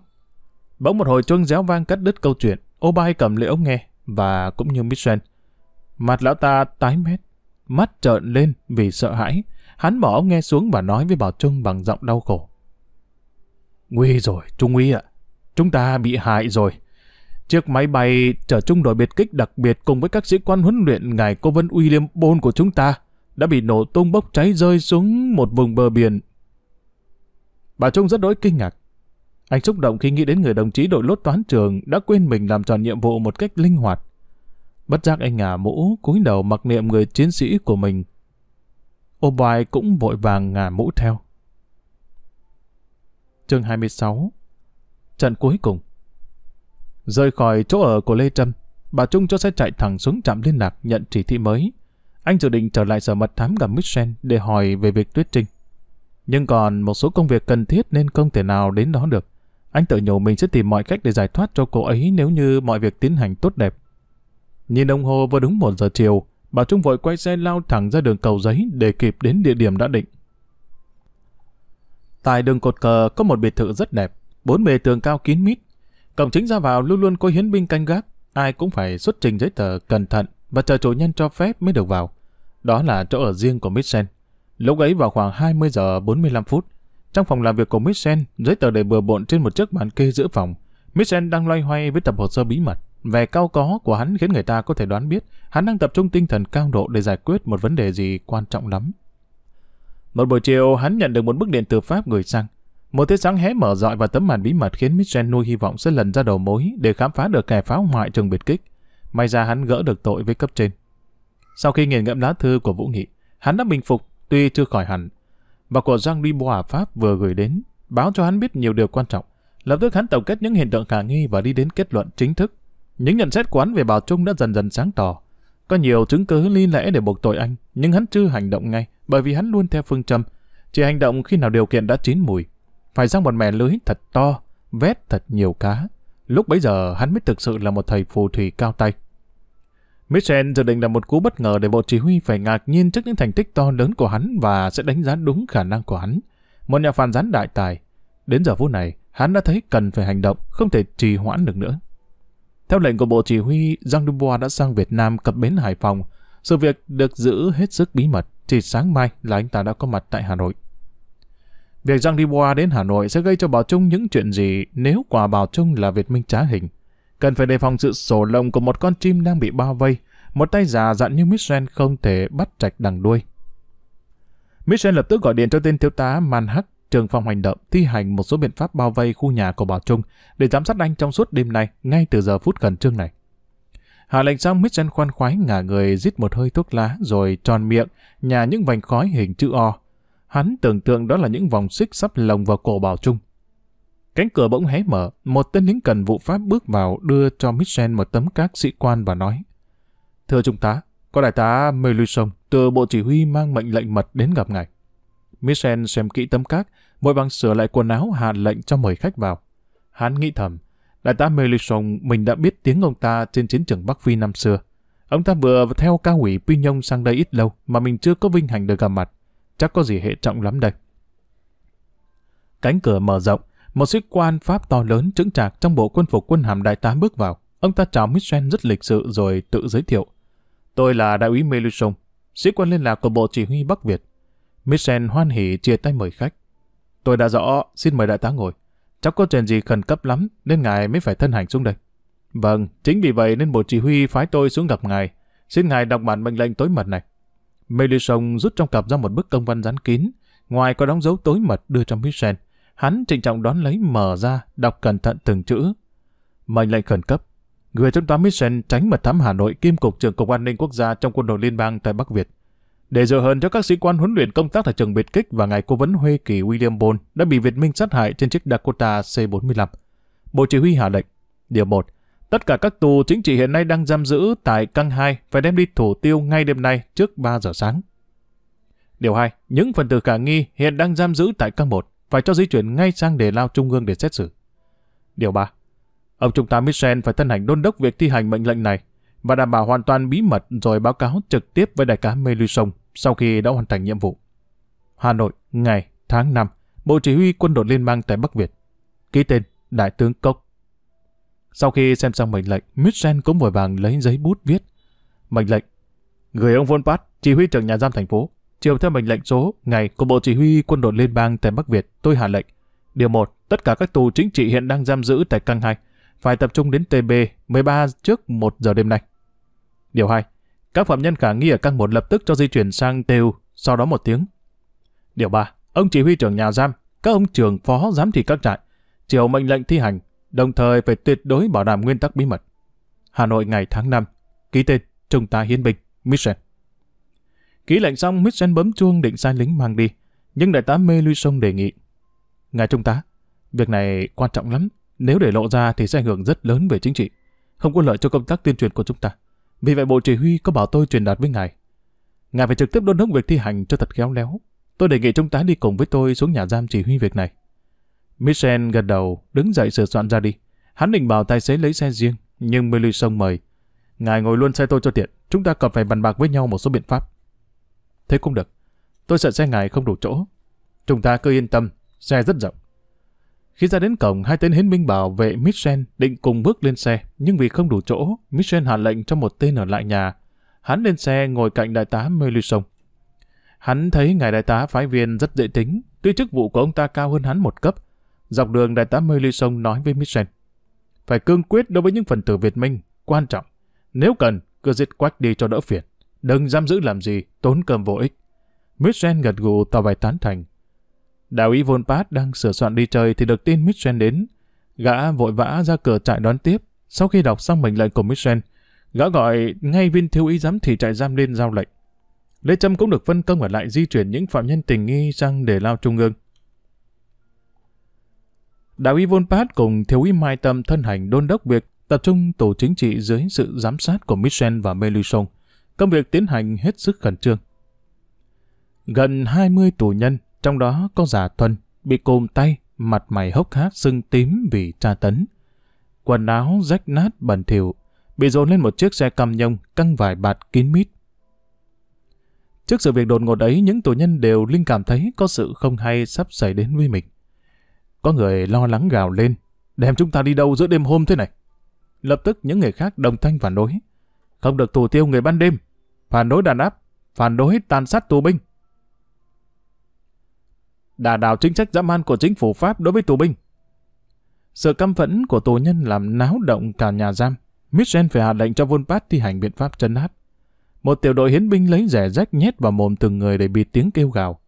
Bỗng một hồi chuông réo vang cắt đứt câu chuyện, Obai cầm lấy ống nghe và cũng như Mixen. Mặt lão ta tái mét, mắt trợn lên vì sợ hãi. Hắn bỏ ống nghe xuống và nói với Bảo Trung bằng giọng đau khổ. Nguy rồi, Trung úy ạ. Chúng ta bị hại rồi. Chiếc máy bay chở trung đội biệt kích đặc biệt cùng với các sĩ quan huấn luyện ngài cố vấn William Bone của chúng ta đã bị nổ tung bốc cháy rơi xuống một vùng bờ biển. Bà Trung rất đối kinh ngạc. Anh xúc động khi nghĩ đến người đồng chí đội lốt toán trường đã quên mình làm tròn nhiệm vụ một cách linh hoạt. Bất giác anh ngả mũ cúi đầu mặc niệm người chiến sĩ của mình. Ô bài cũng vội vàng ngả mũ theo. Chương 26 Trận cuối cùng Rời khỏi chỗ ở của Lê Trâm, bà Trung cho xe chạy thẳng xuống trạm liên lạc nhận chỉ thị mới. Anh dự định trở lại sở mật thám gặp Michel để hỏi về việc Tuyết Trinh. Nhưng còn một số công việc cần thiết nên không thể nào đến đó được. Anh tự nhủ mình sẽ tìm mọi cách để giải thoát cho cô ấy nếu như mọi việc tiến hành tốt đẹp. Nhìn đồng hồ vừa đúng một giờ chiều, bà Trung vội quay xe lao thẳng ra đường cầu giấy để kịp đến địa điểm đã định. Tại đường cột cờ có một biệt thự rất đẹp, bốn bề tường cao kín mít, Cổng chính ra vào luôn luôn có hiến binh canh gác, ai cũng phải xuất trình giấy tờ cẩn thận và chờ chủ nhân cho phép mới được vào. Đó là chỗ ở riêng của Mitchell. Lúc ấy vào khoảng 20 giờ 45 phút, trong phòng làm việc của Mitchell, giấy tờ đầy bừa bộn trên một chiếc bàn kê giữa phòng. Mitchell đang loay hoay với tập hồ sơ bí mật. Vẻ cao có của hắn khiến người ta có thể đoán biết hắn đang tập trung tinh thần cao độ để giải quyết một vấn đề gì quan trọng lắm. Một buổi chiều, hắn nhận được một bức điện từ Pháp gửi sang. Một tia sáng hé mở rọi vào tấm màn bí mật khiến Mitchell nuôi hy vọng sẽ lần ra đầu mối để khám phá được kẻ phá hoại trường biệt kích. May ra hắn gỡ được tội với cấp trên. Sau khi nghiền ngẫm lá thư của Vũ Nghị, hắn đã bình phục, tuy chưa khỏi hẳn. Và của Jean Dubois Pháp vừa gửi đến, báo cho hắn biết nhiều điều quan trọng. Lập tức hắn tổng kết những hiện tượng khả nghi và đi đến kết luận chính thức. Những nhận xét quán về Bảo Trung đã dần dần sáng tỏ. Có nhiều chứng cứ lý lẽ để buộc tội anh, nhưng hắn chưa hành động ngay, bởi vì hắn luôn theo phương châm, chỉ hành động khi nào điều kiện đã chín mùi phải sang một mẻ lưới thật to, vét thật nhiều cá. Lúc bấy giờ hắn mới thực sự là một thầy phù thủy cao tay. Michel dự định là một cú bất ngờ để bộ chỉ huy phải ngạc nhiên trước những thành tích to lớn của hắn và sẽ đánh giá đúng khả năng của hắn. Một nhà phản gián đại tài. Đến giờ phút này, hắn đã thấy cần phải hành động, không thể trì hoãn được nữa. Theo lệnh của bộ chỉ huy, Giang Dubois đã sang Việt Nam cập bến Hải Phòng. Sự việc được giữ hết sức bí mật, chỉ sáng mai là anh ta đã có mặt tại Hà Nội. Việc Giang Dubois đến Hà Nội sẽ gây cho Bảo Trung những chuyện gì nếu quả Bảo Trung là Việt Minh trá hình. Cần phải đề phòng sự sổ lồng của một con chim đang bị bao vây, một tay già dặn như Michel không thể bắt chạch đằng đuôi. Michel lập tức gọi điện cho tên thiếu tá Manhack trường phòng hành động thi hành một số biện pháp bao vây khu nhà của Bảo Trung để giám sát anh trong suốt đêm nay ngay từ giờ phút khẩn trương này. Hạ lệnh xong Mitchell khoan khoái ngả người rít một hơi thuốc lá rồi tròn miệng, nhà những vành khói hình chữ O Hắn tưởng tượng đó là những vòng xích sắp lồng vào cổ bảo trung. Cánh cửa bỗng hé mở, một tên lính cần vụ Pháp bước vào đưa cho Michel một tấm các sĩ quan và nói Thưa Trung tá, có đại tá Meluson từ Bộ Chỉ huy mang mệnh lệnh mật đến gặp ngài. Michel xem kỹ tấm các, vội vàng sửa lại quần áo hạ lệnh cho mời khách vào. Hắn nghĩ thầm, đại tá Meluson mình đã biết tiếng ông ta trên chiến trường Bắc Phi năm xưa. Ông ta vừa theo cao ủy Pignon sang đây ít lâu mà mình chưa có vinh hạnh được gặp mặt chắc có gì hệ trọng lắm đây. Cánh cửa mở rộng, một sĩ quan Pháp to lớn trững trạc trong bộ quân phục quân hàm đại tá bước vào. Ông ta chào Michel rất lịch sự rồi tự giới thiệu. Tôi là đại úy Melusong, sĩ quan liên lạc của Bộ Chỉ huy Bắc Việt. Michel hoan hỉ chia tay mời khách. Tôi đã rõ, xin mời đại tá ngồi. Chắc có chuyện gì khẩn cấp lắm nên ngài mới phải thân hành xuống đây. Vâng, chính vì vậy nên Bộ Chỉ huy phái tôi xuống gặp ngài. Xin ngài đọc bản mệnh lệnh tối mật này. Melisong rút trong cặp ra một bức công văn dán kín, ngoài có đóng dấu tối mật đưa cho Michel. Hắn trịnh trọng đón lấy mở ra, đọc cẩn thận từng chữ. Mệnh lệnh khẩn cấp. Người trong toán Michel tránh mật thám Hà Nội kiêm cục trưởng Cục An ninh Quốc gia trong quân đội liên bang tại Bắc Việt. Để dự hơn cho các sĩ quan huấn luyện công tác tại trường biệt kích và ngài cố vấn Huê Kỳ William Bone đã bị Việt Minh sát hại trên chiếc Dakota C-45. Bộ chỉ huy hạ lệnh. Điều 1. Tất cả các tù chính trị hiện nay đang giam giữ tại căn 2 phải đem đi thủ tiêu ngay đêm nay trước 3 giờ sáng. Điều 2. Những phần tử khả nghi hiện đang giam giữ tại căn 1 phải cho di chuyển ngay sang đề lao trung ương để xét xử. Điều 3. Ông Trung tá Michel phải thân hành đôn đốc việc thi hành mệnh lệnh này và đảm bảo hoàn toàn bí mật rồi báo cáo trực tiếp với đại cá Melusong sau khi đã hoàn thành nhiệm vụ. Hà Nội, ngày tháng 5, Bộ Chỉ huy Quân đội Liên bang tại Bắc Việt. Ký tên Đại tướng Cốc. Sau khi xem xong mệnh lệnh, Mitchell cũng vội vàng lấy giấy bút viết. Mệnh lệnh, gửi ông Volpat, chỉ huy trưởng nhà giam thành phố, chiều theo mệnh lệnh số ngày của Bộ Chỉ huy Quân đội Liên bang tại Bắc Việt, tôi hạ lệnh. Điều 1. Tất cả các tù chính trị hiện đang giam giữ tại căn 2 phải tập trung đến TB 13 trước 1 giờ đêm nay. Điều 2. Các phạm nhân khả nghi ở Căng 1 lập tức cho di chuyển sang TU sau đó một tiếng. Điều 3. Ông chỉ huy trưởng nhà giam, các ông trưởng phó giám thị các trại, chiều mệnh lệnh thi hành đồng thời phải tuyệt đối bảo đảm nguyên tắc bí mật. Hà Nội ngày tháng 5, ký tên Trung tá Hiến Bình, Michel. Ký lệnh xong, Michel bấm chuông định sai lính mang đi, nhưng đại tá Mê Lui Sông đề nghị. Ngài Trung tá, việc này quan trọng lắm, nếu để lộ ra thì sẽ ảnh hưởng rất lớn về chính trị, không có lợi cho công tác tuyên truyền của chúng ta. Vì vậy Bộ Chỉ huy có bảo tôi truyền đạt với ngài. Ngài phải trực tiếp đôn đốc việc thi hành cho thật khéo léo. Tôi đề nghị trung tá đi cùng với tôi xuống nhà giam chỉ huy việc này. Michel gật đầu, đứng dậy sửa soạn ra đi. Hắn định bảo tài xế lấy xe riêng, nhưng Milly mời. Ngài ngồi luôn xe tôi cho tiện, chúng ta cần phải bàn bạc với nhau một số biện pháp. Thế cũng được, tôi sợ xe ngài không đủ chỗ. Chúng ta cứ yên tâm, xe rất rộng. Khi ra đến cổng, hai tên hiến binh bảo vệ Michel định cùng bước lên xe, nhưng vì không đủ chỗ, Michel hạ lệnh cho một tên ở lại nhà. Hắn lên xe ngồi cạnh đại tá Melisson. Hắn thấy ngài đại tá phái viên rất dễ tính, tuy chức vụ của ông ta cao hơn hắn một cấp, Dọc đường đại tá mê Ly Sông nói với Michel. Phải cương quyết đối với những phần tử Việt Minh, quan trọng. Nếu cần, cứ giết quách đi cho đỡ phiền. Đừng giam giữ làm gì, tốn cơm vô ích. Michel gật gù tỏ vẻ tán thành. Đạo ý Von Pát đang sửa soạn đi chơi thì được tin Michel đến. Gã vội vã ra cửa trại đón tiếp. Sau khi đọc xong mệnh lệnh của Michel, gã gọi ngay viên thiếu ý giám thị trại giam lên giao lệnh. Lê Trâm cũng được phân công ở lại di chuyển những phạm nhân tình nghi sang để lao trung ương. Đại úy Volpat cùng thiếu úy Mai Tâm thân hành đôn đốc việc tập trung tổ chính trị dưới sự giám sát của Michel và Melisson. Công việc tiến hành hết sức khẩn trương. Gần 20 tù nhân, trong đó có giả Thuần, bị cồm tay, mặt mày hốc hác sưng tím vì tra tấn. Quần áo rách nát bẩn thỉu bị dồn lên một chiếc xe cam nhông căng vải bạt kín mít. Trước sự việc đột ngột ấy, những tù nhân đều linh cảm thấy có sự không hay sắp xảy đến với mình. Có người lo lắng gào lên, đem chúng ta đi đâu giữa đêm hôm thế này? Lập tức những người khác đồng thanh phản đối. Không được thủ tiêu người ban đêm, phản đối đàn áp, phản đối tàn sát tù binh. Đà đảo chính sách dã man của chính phủ Pháp đối với tù binh. Sự căm phẫn của tù nhân làm náo động cả nhà giam. Michel phải hạ lệnh cho Volpat thi hành biện pháp chấn áp. Một tiểu đội hiến binh lấy rẻ rách nhét vào mồm từng người để bịt tiếng kêu gào.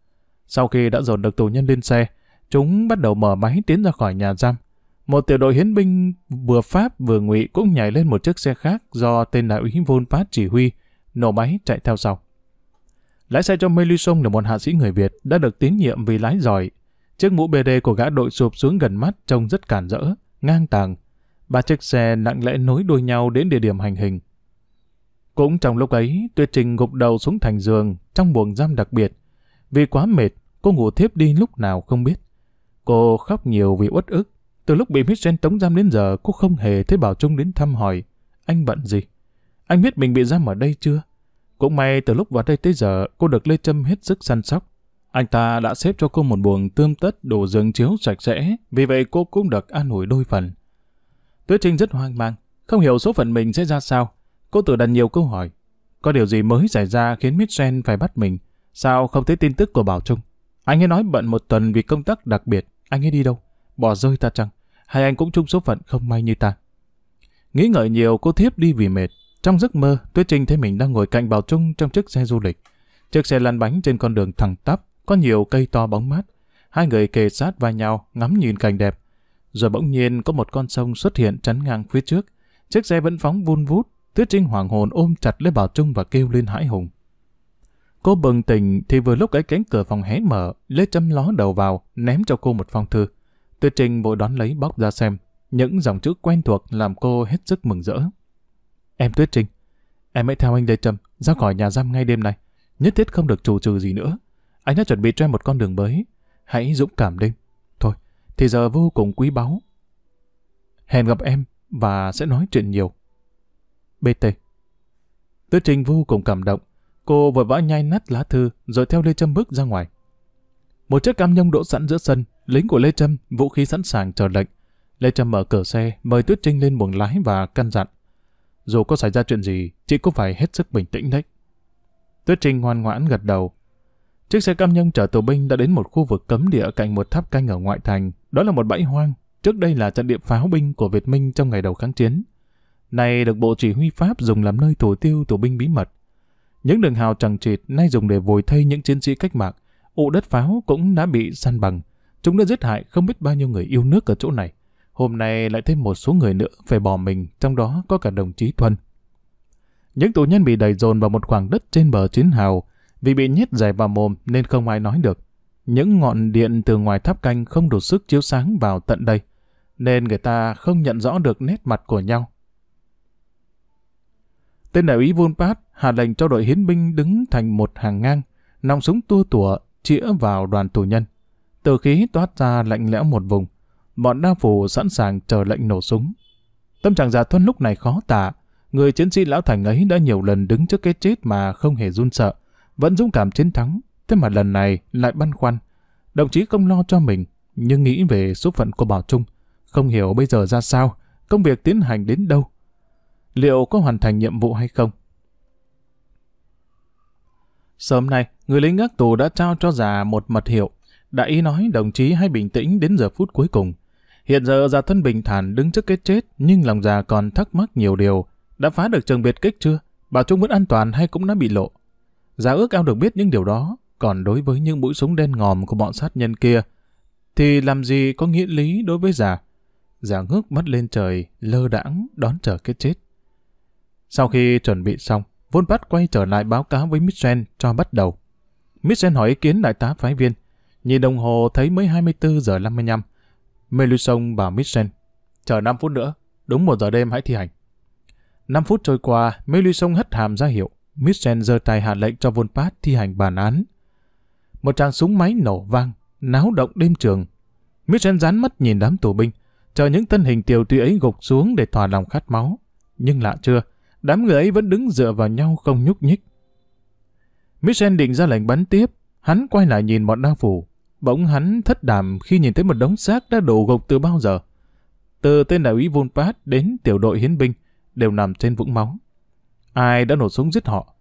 Sau khi đã dồn được tù nhân lên xe, Chúng bắt đầu mở máy tiến ra khỏi nhà giam. Một tiểu đội hiến binh vừa Pháp vừa ngụy cũng nhảy lên một chiếc xe khác do tên đại úy Volpat chỉ huy, nổ máy chạy theo sau. Lái xe cho Melisong là một hạ sĩ người Việt đã được tín nhiệm vì lái giỏi. Chiếc mũ BD của gã đội sụp xuống gần mắt trông rất cản rỡ, ngang tàng. Ba chiếc xe nặng lẽ nối đuôi nhau đến địa điểm hành hình. Cũng trong lúc ấy, tuyệt Trình gục đầu xuống thành giường trong buồng giam đặc biệt. Vì quá mệt, cô ngủ thiếp đi lúc nào không biết. Cô khóc nhiều vì uất ức. Từ lúc bị Michel tống giam đến giờ, cô không hề thấy Bảo Trung đến thăm hỏi. Anh bận gì? Anh biết mình bị giam ở đây chưa? Cũng may từ lúc vào đây tới giờ, cô được Lê Trâm hết sức săn sóc. Anh ta đã xếp cho cô một buồng tươm tất đủ giường chiếu sạch sẽ, vì vậy cô cũng được an ủi đôi phần. Tuyết Trinh rất hoang mang, không hiểu số phận mình sẽ ra sao. Cô tự đặt nhiều câu hỏi. Có điều gì mới xảy ra khiến Mitchell phải bắt mình? Sao không thấy tin tức của Bảo Trung? Anh ấy nói bận một tuần vì công tác đặc biệt. Anh ấy đi đâu? Bỏ rơi ta chăng? Hay anh cũng chung số phận không may như ta? Nghĩ ngợi nhiều cô thiếp đi vì mệt. Trong giấc mơ, Tuyết Trinh thấy mình đang ngồi cạnh Bảo Trung trong chiếc xe du lịch. Chiếc xe lăn bánh trên con đường thẳng tắp, có nhiều cây to bóng mát. Hai người kề sát vai nhau, ngắm nhìn cảnh đẹp. Rồi bỗng nhiên có một con sông xuất hiện chắn ngang phía trước. Chiếc xe vẫn phóng vun vút, Tuyết Trinh hoảng hồn ôm chặt lấy Bảo Trung và kêu lên hãi hùng. Cô bừng tỉnh thì vừa lúc ấy cánh cửa phòng hé mở, Lê Trâm ló đầu vào, ném cho cô một phong thư. Tuyết Trinh vội đón lấy bóc ra xem, những dòng chữ quen thuộc làm cô hết sức mừng rỡ. Em Tuyết Trinh, em hãy theo anh Lê Trâm ra khỏi nhà giam ngay đêm nay, nhất thiết không được chủ trừ gì nữa. Anh đã chuẩn bị cho em một con đường mới, hãy dũng cảm đi. Thôi, thì giờ vô cùng quý báu. Hẹn gặp em và sẽ nói chuyện nhiều. BT Tuyết Trinh vô cùng cảm động, Cô vội vã nhai nát lá thư, rồi theo Lê Trâm bước ra ngoài. Một chiếc cam nhông đỗ sẵn giữa sân, lính của Lê Trâm, vũ khí sẵn sàng chờ lệnh. Lê Trâm mở cửa xe, mời Tuyết Trinh lên buồng lái và căn dặn. Dù có xảy ra chuyện gì, chị cũng phải hết sức bình tĩnh đấy. Tuyết Trinh ngoan ngoãn gật đầu. Chiếc xe cam nhông chở tù binh đã đến một khu vực cấm địa cạnh một tháp canh ở ngoại thành. Đó là một bãi hoang, trước đây là trận địa pháo binh của Việt Minh trong ngày đầu kháng chiến. Này được Bộ Chỉ huy Pháp dùng làm nơi thủ tiêu tù binh bí mật. Những đường hào chẳng chịt nay dùng để vùi thây những chiến sĩ cách mạng, ụ đất pháo cũng đã bị săn bằng. Chúng đã giết hại không biết bao nhiêu người yêu nước ở chỗ này. Hôm nay lại thêm một số người nữa phải bỏ mình, trong đó có cả đồng chí Thuần. Những tù nhân bị đẩy dồn vào một khoảng đất trên bờ chiến hào, vì bị nhét dài vào mồm nên không ai nói được. Những ngọn điện từ ngoài tháp canh không đủ sức chiếu sáng vào tận đây, nên người ta không nhận rõ được nét mặt của nhau. Tên đại úy Volpat hạ lệnh cho đội hiến binh đứng thành một hàng ngang, nòng súng tua tủa chĩa vào đoàn tù nhân. Từ khí toát ra lạnh lẽo một vùng, bọn đa phủ sẵn sàng chờ lệnh nổ súng. Tâm trạng giả thuân lúc này khó tả, người chiến sĩ lão thành ấy đã nhiều lần đứng trước cái chết mà không hề run sợ, vẫn dũng cảm chiến thắng, thế mà lần này lại băn khoăn. Đồng chí không lo cho mình, nhưng nghĩ về số phận của Bảo Trung, không hiểu bây giờ ra sao, công việc tiến hành đến đâu. Liệu có hoàn thành nhiệm vụ hay không? Sớm nay, người lính gác tù đã trao cho già một mật hiệu. Đại ý nói đồng chí hãy bình tĩnh đến giờ phút cuối cùng. Hiện giờ già thân bình thản đứng trước cái chết nhưng lòng già còn thắc mắc nhiều điều. Đã phá được trường biệt kích chưa? Bảo Trung vẫn an toàn hay cũng đã bị lộ? Già ước ao được biết những điều đó. Còn đối với những mũi súng đen ngòm của bọn sát nhân kia, thì làm gì có nghĩa lý đối với già? Già ngước mắt lên trời, lơ đãng đón chờ cái chết. Sau khi chuẩn bị xong, Volpat quay trở lại báo cáo với Mitchell cho bắt đầu. Mitchell hỏi ý kiến đại tá phái viên. Nhìn đồng hồ thấy mới 24 giờ 55. Melusson bảo Mitchell. Chờ 5 phút nữa, đúng 1 giờ đêm hãy thi hành. 5 phút trôi qua, Melusson hất hàm ra hiệu. Mitchell giơ tay hạ lệnh cho Volpat thi hành bản án. Một tràng súng máy nổ vang, náo động đêm trường. Mitchell dán mắt nhìn đám tù binh, chờ những thân hình tiều tụy ấy gục xuống để thỏa lòng khát máu. Nhưng lạ chưa, Đám người ấy vẫn đứng dựa vào nhau không nhúc nhích. Michel định ra lệnh bắn tiếp, hắn quay lại nhìn bọn đang phủ. Bỗng hắn thất đảm khi nhìn thấy một đống xác đã đổ gục từ bao giờ. Từ tên đại úy Volpat đến tiểu đội hiến binh đều nằm trên vũng máu. Ai đã nổ súng giết họ?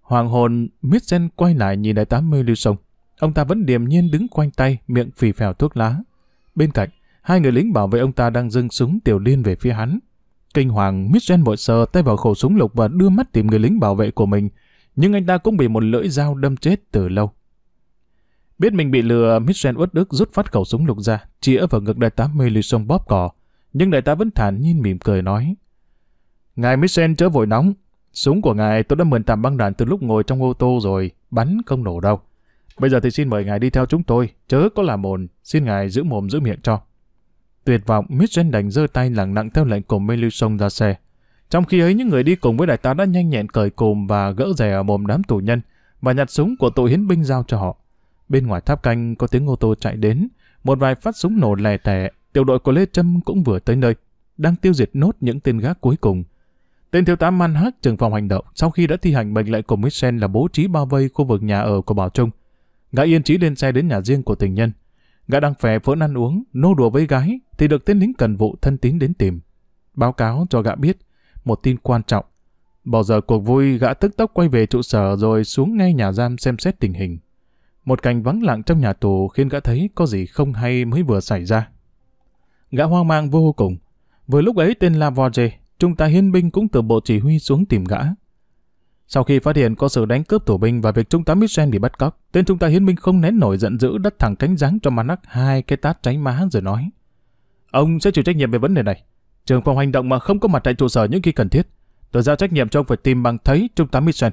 Hoàng hồn, Michel quay lại nhìn đại tá Melisson. Ông ta vẫn điềm nhiên đứng quanh tay, miệng phì phèo thuốc lá. Bên cạnh, hai người lính bảo vệ ông ta đang dâng súng tiểu liên về phía hắn. Kinh hoàng, Michel vội sờ tay vào khẩu súng lục và đưa mắt tìm người lính bảo vệ của mình, nhưng anh ta cũng bị một lưỡi dao đâm chết từ lâu. Biết mình bị lừa, Michel uất ức rút phát khẩu súng lục ra, chĩa vào ngực đại tá Melisson bóp cò, nhưng đại tá vẫn thản nhiên mỉm cười nói. Ngài Michel chớ vội nóng, súng của ngài tôi đã mượn tạm băng đạn từ lúc ngồi trong ô tô rồi, bắn không nổ đâu. Bây giờ thì xin mời ngài đi theo chúng tôi, chớ có làm mồn. xin ngài giữ mồm giữ miệng cho. Tuyệt vọng, Mitchell đành giơ tay lặng lặng theo lệnh cùng Melusong ra xe. Trong khi ấy, những người đi cùng với đại tá đã nhanh nhẹn cởi cùm và gỡ rè mồm đám tù nhân và nhặt súng của tội hiến binh giao cho họ. Bên ngoài tháp canh có tiếng ô tô chạy đến, một vài phát súng nổ lè tẻ, tiểu đội của Lê Trâm cũng vừa tới nơi, đang tiêu diệt nốt những tên gác cuối cùng. Tên thiếu tá Manhack trưởng phòng hành động sau khi đã thi hành mệnh lệnh của Michel là bố trí bao vây khu vực nhà ở của Bảo Trung. Gã yên trí lên xe đến nhà riêng của tình nhân. Gã đang phè phỡn ăn uống, nô đùa với gái, thì được tên lính cần vụ thân tín đến tìm. Báo cáo cho gã biết, một tin quan trọng. Bỏ giờ cuộc vui, gã tức tốc quay về trụ sở rồi xuống ngay nhà giam xem xét tình hình. Một cảnh vắng lặng trong nhà tù khiến gã thấy có gì không hay mới vừa xảy ra. Gã hoang mang vô cùng. Vừa lúc ấy tên La Lavoisier, trung tá hiến binh cũng từ bộ chỉ huy xuống tìm gã. Sau khi phát hiện có sự đánh cướp tù binh và việc trung tá Michel bị bắt cóc, tên trung tá Hiến binh không nén nổi giận dữ đất thẳng cánh ráng cho Manac hai cái tát tránh má rồi nói. Ông sẽ chịu trách nhiệm về vấn đề này. Trường phòng hành động mà không có mặt tại trụ sở những khi cần thiết. Tôi giao trách nhiệm cho ông phải tìm bằng thấy trung tá Michel.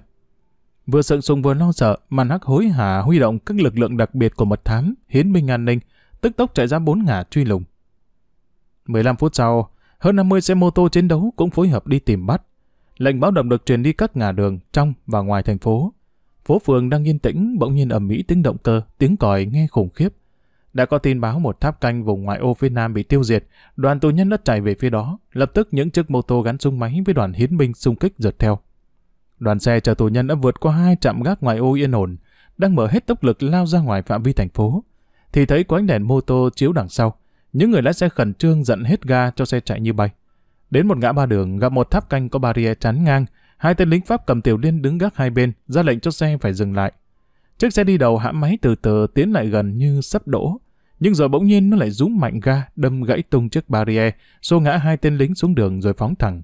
Vừa sượng sùng vừa lo sợ, Manac hối hả huy động các lực lượng đặc biệt của mật thám Hiến binh an ninh, tức tốc chạy ra bốn ngả truy lùng. 15 phút sau, hơn 50 xe mô tô chiến đấu cũng phối hợp đi tìm bắt Lệnh báo động được truyền đi các ngã đường trong và ngoài thành phố. Phố phường đang yên tĩnh, bỗng nhiên ầm mỹ tiếng động cơ, tiếng còi nghe khủng khiếp. Đã có tin báo một tháp canh vùng ngoại ô phía Nam bị tiêu diệt, đoàn tù nhân đã chạy về phía đó, lập tức những chiếc mô tô gắn súng máy với đoàn hiến binh xung kích rượt theo. Đoàn xe chở tù nhân đã vượt qua hai trạm gác ngoại ô yên ổn, đang mở hết tốc lực lao ra ngoài phạm vi thành phố, thì thấy có ánh đèn mô tô chiếu đằng sau. Những người lái xe khẩn trương giận hết ga cho xe chạy như bay. Đến một ngã ba đường, gặp một tháp canh có barrier chắn ngang, hai tên lính Pháp cầm tiểu liên đứng gác hai bên, ra lệnh cho xe phải dừng lại. Chiếc xe đi đầu hãm máy từ từ tiến lại gần như sắp đổ, nhưng rồi bỗng nhiên nó lại rúm mạnh ga, đâm gãy tung chiếc barrier, xô ngã hai tên lính xuống đường rồi phóng thẳng.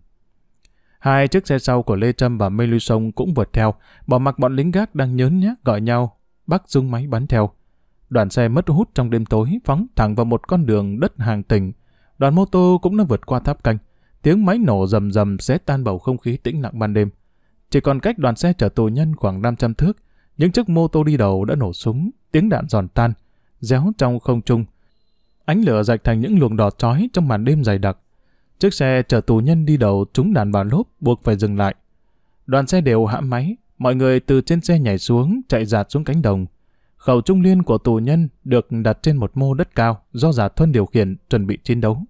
Hai chiếc xe sau của Lê Trâm và Melusong cũng vượt theo, bỏ mặc bọn lính gác đang nhớn nhác gọi nhau, bắt dung máy bắn theo. Đoàn xe mất hút trong đêm tối phóng thẳng vào một con đường đất hàng tỉnh. Đoàn mô tô cũng đã vượt qua tháp canh tiếng máy nổ rầm rầm sẽ tan bầu không khí tĩnh lặng ban đêm. Chỉ còn cách đoàn xe chở tù nhân khoảng 500 thước, những chiếc mô tô đi đầu đã nổ súng, tiếng đạn giòn tan, réo trong không trung. Ánh lửa rạch thành những luồng đỏ chói trong màn đêm dày đặc. Chiếc xe chở tù nhân đi đầu trúng đạn vào lốp buộc phải dừng lại. Đoàn xe đều hãm máy, mọi người từ trên xe nhảy xuống, chạy dạt xuống cánh đồng. Khẩu trung liên của tù nhân được đặt trên một mô đất cao do giả thuân điều khiển chuẩn bị chiến đấu.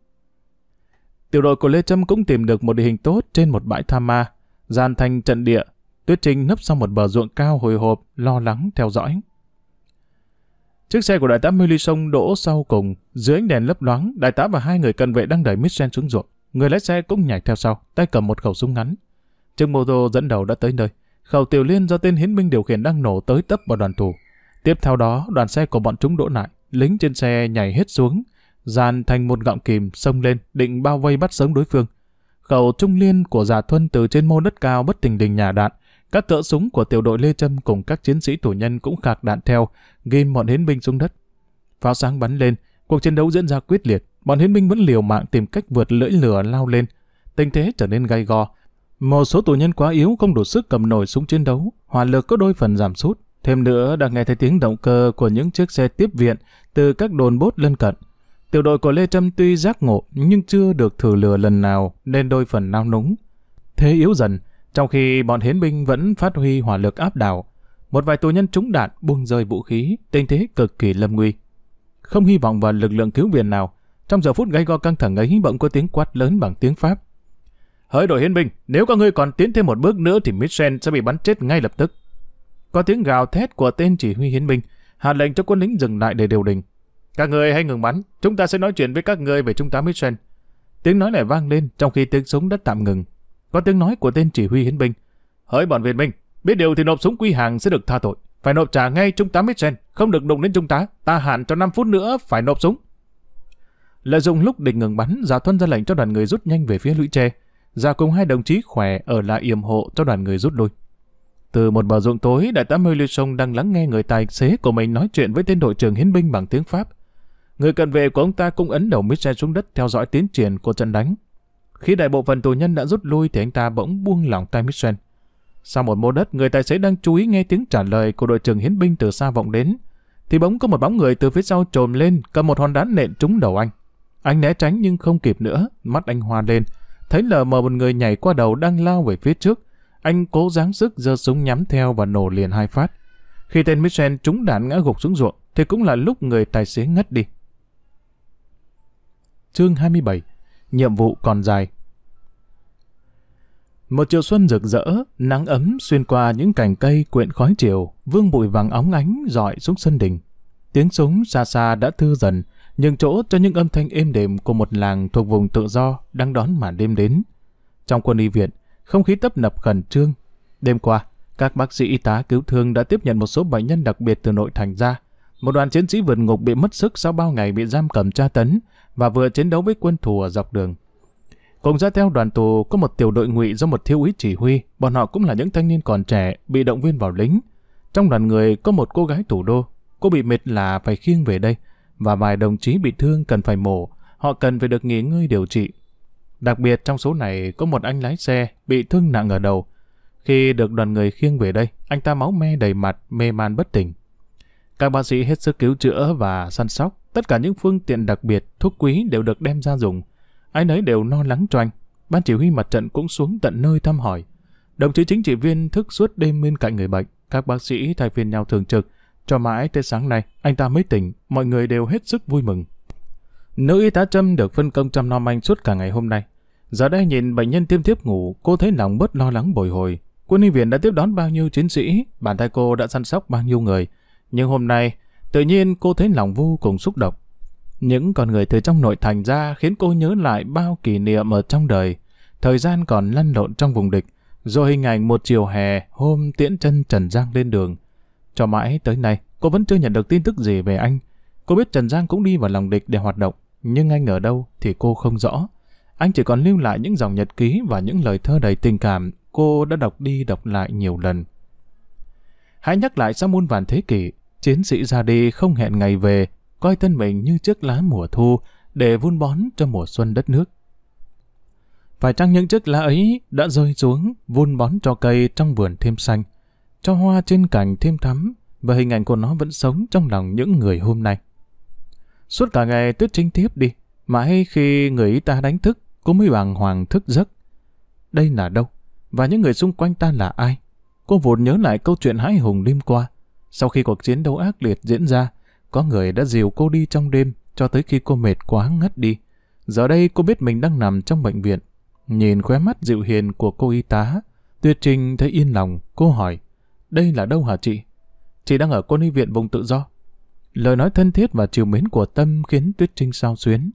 Tiểu đội của Lê Trâm cũng tìm được một địa hình tốt trên một bãi tha ma, gian thành trận địa. Tuyết Trinh nấp sau một bờ ruộng cao hồi hộp, lo lắng theo dõi. Chiếc xe của đại tá Milly Sông đỗ sau cùng, dưới ánh đèn lấp loáng, đại tá và hai người cận vệ đang đẩy Mitchell xuống ruộng. Người lái xe cũng nhảy theo sau, tay cầm một khẩu súng ngắn. Chiếc mô tô dẫn đầu đã tới nơi. Khẩu tiểu liên do tên hiến binh điều khiển đang nổ tới tấp vào đoàn thủ. Tiếp theo đó, đoàn xe của bọn chúng đỗ lại, lính trên xe nhảy hết xuống, dàn thành một gọng kìm xông lên định bao vây bắt sống đối phương. Khẩu trung liên của giả thuân từ trên mô đất cao bất tình đình nhà đạn, các cỡ súng của tiểu đội Lê Trâm cùng các chiến sĩ tù nhân cũng khạc đạn theo, ghim bọn hiến binh xuống đất. Pháo sáng bắn lên, cuộc chiến đấu diễn ra quyết liệt, bọn hiến binh vẫn liều mạng tìm cách vượt lưỡi lửa lao lên. Tình thế trở nên gay go. Một số tù nhân quá yếu không đủ sức cầm nổi súng chiến đấu, hỏa lực có đôi phần giảm sút. Thêm nữa, đã nghe thấy tiếng động cơ của những chiếc xe tiếp viện từ các đồn bốt lân cận. Tiểu đội của Lê Trâm tuy giác ngộ nhưng chưa được thử lừa lần nào nên đôi phần nao núng. Thế yếu dần, trong khi bọn hiến binh vẫn phát huy hỏa lực áp đảo. Một vài tù nhân trúng đạn buông rơi vũ khí, tình thế cực kỳ lâm nguy. Không hy vọng vào lực lượng cứu viện nào, trong giờ phút gây go căng thẳng ấy bỗng có tiếng quát lớn bằng tiếng Pháp. Hỡi đội hiến binh, nếu các ngươi còn tiến thêm một bước nữa thì Michel sẽ bị bắn chết ngay lập tức. Có tiếng gào thét của tên chỉ huy hiến binh, hạ lệnh cho quân lính dừng lại để điều đình. Các người hãy ngừng bắn, chúng ta sẽ nói chuyện với các người về trung tá Mitchell. Tiếng nói lại vang lên trong khi tiếng súng đã tạm ngừng. Có tiếng nói của tên chỉ huy hiến binh. Hỡi bọn Việt Minh, biết điều thì nộp súng quy hàng sẽ được tha tội. Phải nộp trả ngay trung tá Mitchell, không được đụng đến trung tá. Ta hạn cho 5 phút nữa phải nộp súng. Lợi dụng lúc địch ngừng bắn, Giả dạ Thuân ra lệnh cho đoàn người rút nhanh về phía lũy tre. Giả dạ cùng hai đồng chí khỏe ở lại yểm hộ cho đoàn người rút lui. Từ một bờ ruộng tối, đại tá Mơ Lưu Sông đang lắng nghe người tài xế của mình nói chuyện với tên đội trưởng hiến binh bằng tiếng Pháp. Người cận vệ của ông ta cũng ấn đầu Michel xuống đất theo dõi tiến triển của trận đánh. Khi đại bộ phần tù nhân đã rút lui thì anh ta bỗng buông lỏng tay Michel. Sau một mô đất, người tài xế đang chú ý nghe tiếng trả lời của đội trưởng hiến binh từ xa vọng đến. Thì bỗng có một bóng người từ phía sau trồm lên, cầm một hòn đá nện trúng đầu anh. Anh né tránh nhưng không kịp nữa, mắt anh hoa lên. Thấy lờ mờ một người nhảy qua đầu đang lao về phía trước. Anh cố gắng sức giơ súng nhắm theo và nổ liền hai phát. Khi tên Michel trúng đạn ngã gục xuống ruộng, thì cũng là lúc người tài xế ngất đi chương 27, nhiệm vụ còn dài. Một chiều xuân rực rỡ, nắng ấm xuyên qua những cành cây quyện khói chiều, vương bụi vàng óng ánh dọi xuống sân đình. Tiếng súng xa xa đã thư dần, nhường chỗ cho những âm thanh êm đềm của một làng thuộc vùng tự do đang đón màn đêm đến. Trong quân y viện, không khí tấp nập khẩn trương. Đêm qua, các bác sĩ y tá cứu thương đã tiếp nhận một số bệnh nhân đặc biệt từ nội thành ra. Một đoàn chiến sĩ vượt ngục bị mất sức sau bao ngày bị giam cầm tra tấn, và vừa chiến đấu với quân thù ở dọc đường. Cùng ra theo đoàn tù có một tiểu đội ngụy do một thiếu úy chỉ huy, bọn họ cũng là những thanh niên còn trẻ, bị động viên vào lính. Trong đoàn người có một cô gái thủ đô, cô bị mệt là phải khiêng về đây, và vài đồng chí bị thương cần phải mổ, họ cần phải được nghỉ ngơi điều trị. Đặc biệt trong số này có một anh lái xe bị thương nặng ở đầu. Khi được đoàn người khiêng về đây, anh ta máu me đầy mặt, mê man bất tỉnh. Các bác sĩ hết sức cứu chữa và săn sóc, tất cả những phương tiện đặc biệt, thuốc quý đều được đem ra dùng. Ai nấy đều lo no lắng cho anh. Ban chỉ huy mặt trận cũng xuống tận nơi thăm hỏi. Đồng chí chính trị viên thức suốt đêm bên cạnh người bệnh, các bác sĩ thay phiên nhau thường trực. Cho mãi tới sáng nay, anh ta mới tỉnh, mọi người đều hết sức vui mừng. Nữ y tá Trâm được phân công chăm nom anh suốt cả ngày hôm nay. Giờ đây nhìn bệnh nhân tiêm tiếp ngủ, cô thấy lòng bớt lo lắng bồi hồi. Quân y viện đã tiếp đón bao nhiêu chiến sĩ, bàn tay cô đã săn sóc bao nhiêu người. Nhưng hôm nay, tự nhiên cô thấy lòng vô cùng xúc động. Những con người từ trong nội thành ra khiến cô nhớ lại bao kỷ niệm ở trong đời. Thời gian còn lăn lộn trong vùng địch, rồi hình ảnh một chiều hè hôm tiễn chân Trần Giang lên đường. Cho mãi tới nay, cô vẫn chưa nhận được tin tức gì về anh. Cô biết Trần Giang cũng đi vào lòng địch để hoạt động, nhưng anh ở đâu thì cô không rõ. Anh chỉ còn lưu lại những dòng nhật ký và những lời thơ đầy tình cảm cô đã đọc đi đọc lại nhiều lần. Hãy nhắc lại sau muôn vàn thế kỷ, chiến sĩ ra đi không hẹn ngày về, coi thân mình như chiếc lá mùa thu để vun bón cho mùa xuân đất nước. Phải chăng những chiếc lá ấy đã rơi xuống vun bón cho cây trong vườn thêm xanh, cho hoa trên cành thêm thắm và hình ảnh của nó vẫn sống trong lòng những người hôm nay. Suốt cả ngày tuyết trinh tiếp đi, mãi khi người ta đánh thức, cô mới bằng hoàng thức giấc. Đây là đâu? Và những người xung quanh ta là ai? Cô vụt nhớ lại câu chuyện hãi hùng đêm qua. Sau khi cuộc chiến đấu ác liệt diễn ra, có người đã dìu cô đi trong đêm cho tới khi cô mệt quá ngất đi. Giờ đây cô biết mình đang nằm trong bệnh viện. Nhìn khóe mắt dịu hiền của cô y tá, Tuyệt Trinh thấy yên lòng, cô hỏi, đây là đâu hả chị? Chị đang ở cô y viện vùng tự do. Lời nói thân thiết và chiều mến của Tâm khiến Tuyết Trinh sao xuyến.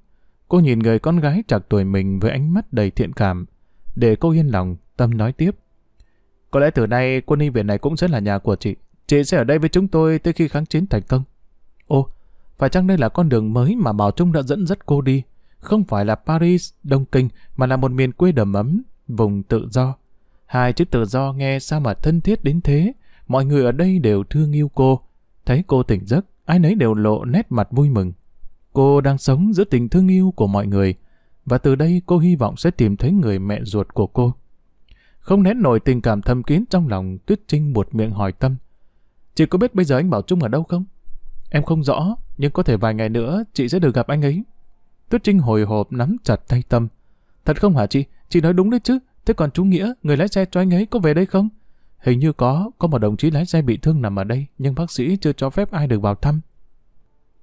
Cô nhìn người con gái trạc tuổi mình với ánh mắt đầy thiện cảm. Để cô yên lòng, Tâm nói tiếp. Có lẽ từ nay quân y viện này cũng sẽ là nhà của chị. Chị sẽ ở đây với chúng tôi tới khi kháng chiến thành công. Ô, phải chăng đây là con đường mới mà Bảo Trung đã dẫn dắt cô đi? Không phải là Paris, Đông Kinh, mà là một miền quê đầm ấm, vùng tự do. Hai chữ tự do nghe sao mà thân thiết đến thế. Mọi người ở đây đều thương yêu cô. Thấy cô tỉnh giấc, ai nấy đều lộ nét mặt vui mừng. Cô đang sống giữa tình thương yêu của mọi người. Và từ đây cô hy vọng sẽ tìm thấy người mẹ ruột của cô. Không nén nổi tình cảm thầm kín trong lòng, Tuyết Trinh buột miệng hỏi Tâm. Chị có biết bây giờ anh Bảo Trung ở đâu không? Em không rõ, nhưng có thể vài ngày nữa chị sẽ được gặp anh ấy. Tuyết Trinh hồi hộp nắm chặt tay Tâm. Thật không hả chị? Chị nói đúng đấy chứ. Thế còn chú Nghĩa, người lái xe cho anh ấy có về đây không? Hình như có, có một đồng chí lái xe bị thương nằm ở đây, nhưng bác sĩ chưa cho phép ai được vào thăm.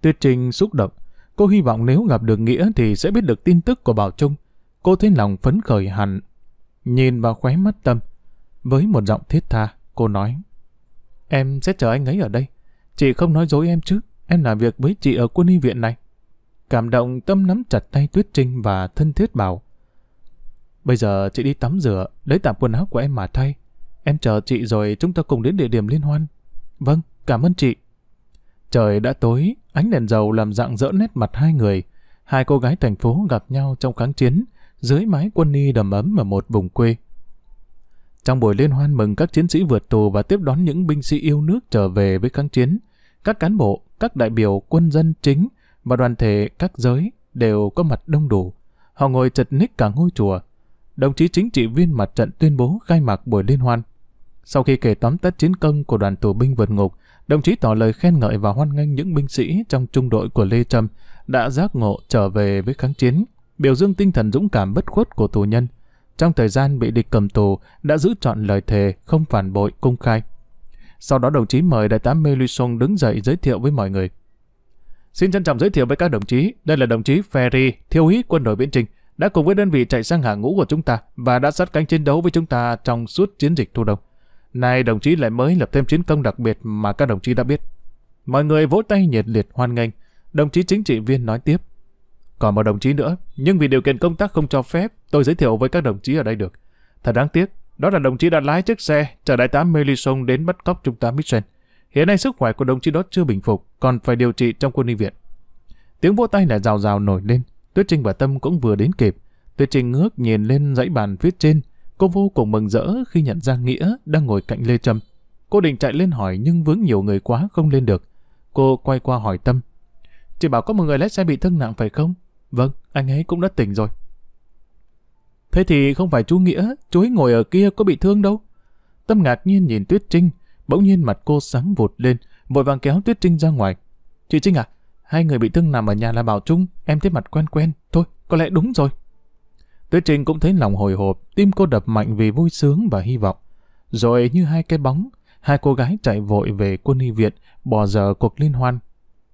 Tuyết Trinh xúc động. Cô hy vọng nếu gặp được Nghĩa thì sẽ biết được tin tức của Bảo Trung. Cô thấy lòng phấn khởi hẳn nhìn vào khóe mắt Tâm. Với một giọng thiết tha, cô nói. Em sẽ chờ anh ấy ở đây. Chị không nói dối em chứ, em làm việc với chị ở quân y viện này. Cảm động Tâm nắm chặt tay Tuyết Trinh và thân thiết bảo. Bây giờ chị đi tắm rửa, lấy tạm quần áo của em mà thay. Em chờ chị rồi chúng ta cùng đến địa điểm liên hoan. Vâng, cảm ơn chị. Trời đã tối, ánh đèn dầu làm dạng dỡ nét mặt hai người. Hai cô gái thành phố gặp nhau trong kháng chiến, dưới mái quân y đầm ấm ở một vùng quê. Trong buổi liên hoan mừng các chiến sĩ vượt tù và tiếp đón những binh sĩ yêu nước trở về với kháng chiến, các cán bộ, các đại biểu quân dân chính và đoàn thể các giới đều có mặt đông đủ. Họ ngồi chật ních cả ngôi chùa. Đồng chí chính trị viên mặt trận tuyên bố khai mạc buổi liên hoan. Sau khi kể tóm tắt chiến công của đoàn tù binh vượt ngục, đồng chí tỏ lời khen ngợi và hoan nghênh những binh sĩ trong trung đội của Lê Trâm đã giác ngộ trở về với kháng chiến biểu dương tinh thần dũng cảm bất khuất của tù nhân. Trong thời gian bị địch cầm tù, đã giữ chọn lời thề không phản bội công khai. Sau đó đồng chí mời đại tá Mê Luy Sông đứng dậy giới thiệu với mọi người. Xin trân trọng giới thiệu với các đồng chí, đây là đồng chí Ferry, thiêu úy quân đội Biển Trình đã cùng với đơn vị chạy sang hàng ngũ của chúng ta và đã sát cánh chiến đấu với chúng ta trong suốt chiến dịch thu đông. Nay đồng chí lại mới lập thêm chiến công đặc biệt mà các đồng chí đã biết. Mọi người vỗ tay nhiệt liệt hoan nghênh. Đồng chí chính trị viên nói tiếp. Còn một đồng chí nữa, nhưng vì điều kiện công tác không cho phép, tôi giới thiệu với các đồng chí ở đây được. Thật đáng tiếc, đó là đồng chí đã lái chiếc xe chở đại tá Melison đến bắt cóc trung tá Mitchell. Hiện nay sức khỏe của đồng chí đó chưa bình phục, còn phải điều trị trong quân y viện. Tiếng vỗ tay lại rào rào nổi lên, Tuyết Trinh và Tâm cũng vừa đến kịp. Tuyết Trinh ngước nhìn lên dãy bàn phía trên, cô vô cùng mừng rỡ khi nhận ra Nghĩa đang ngồi cạnh Lê Trâm. Cô định chạy lên hỏi nhưng vướng nhiều người quá không lên được. Cô quay qua hỏi Tâm. Chị bảo có một người lái xe bị thương nặng phải không? Vâng, anh ấy cũng đã tỉnh rồi. Thế thì không phải chú Nghĩa, chú ấy ngồi ở kia có bị thương đâu. Tâm ngạc nhiên nhìn Tuyết Trinh, bỗng nhiên mặt cô sáng vụt lên, vội vàng kéo Tuyết Trinh ra ngoài. Chị Trinh à, hai người bị thương nằm ở nhà là Bảo Trung, em thấy mặt quen quen, thôi, có lẽ đúng rồi. Tuyết Trinh cũng thấy lòng hồi hộp, tim cô đập mạnh vì vui sướng và hy vọng. Rồi như hai cái bóng, hai cô gái chạy vội về quân y viện, bỏ giờ cuộc liên hoan.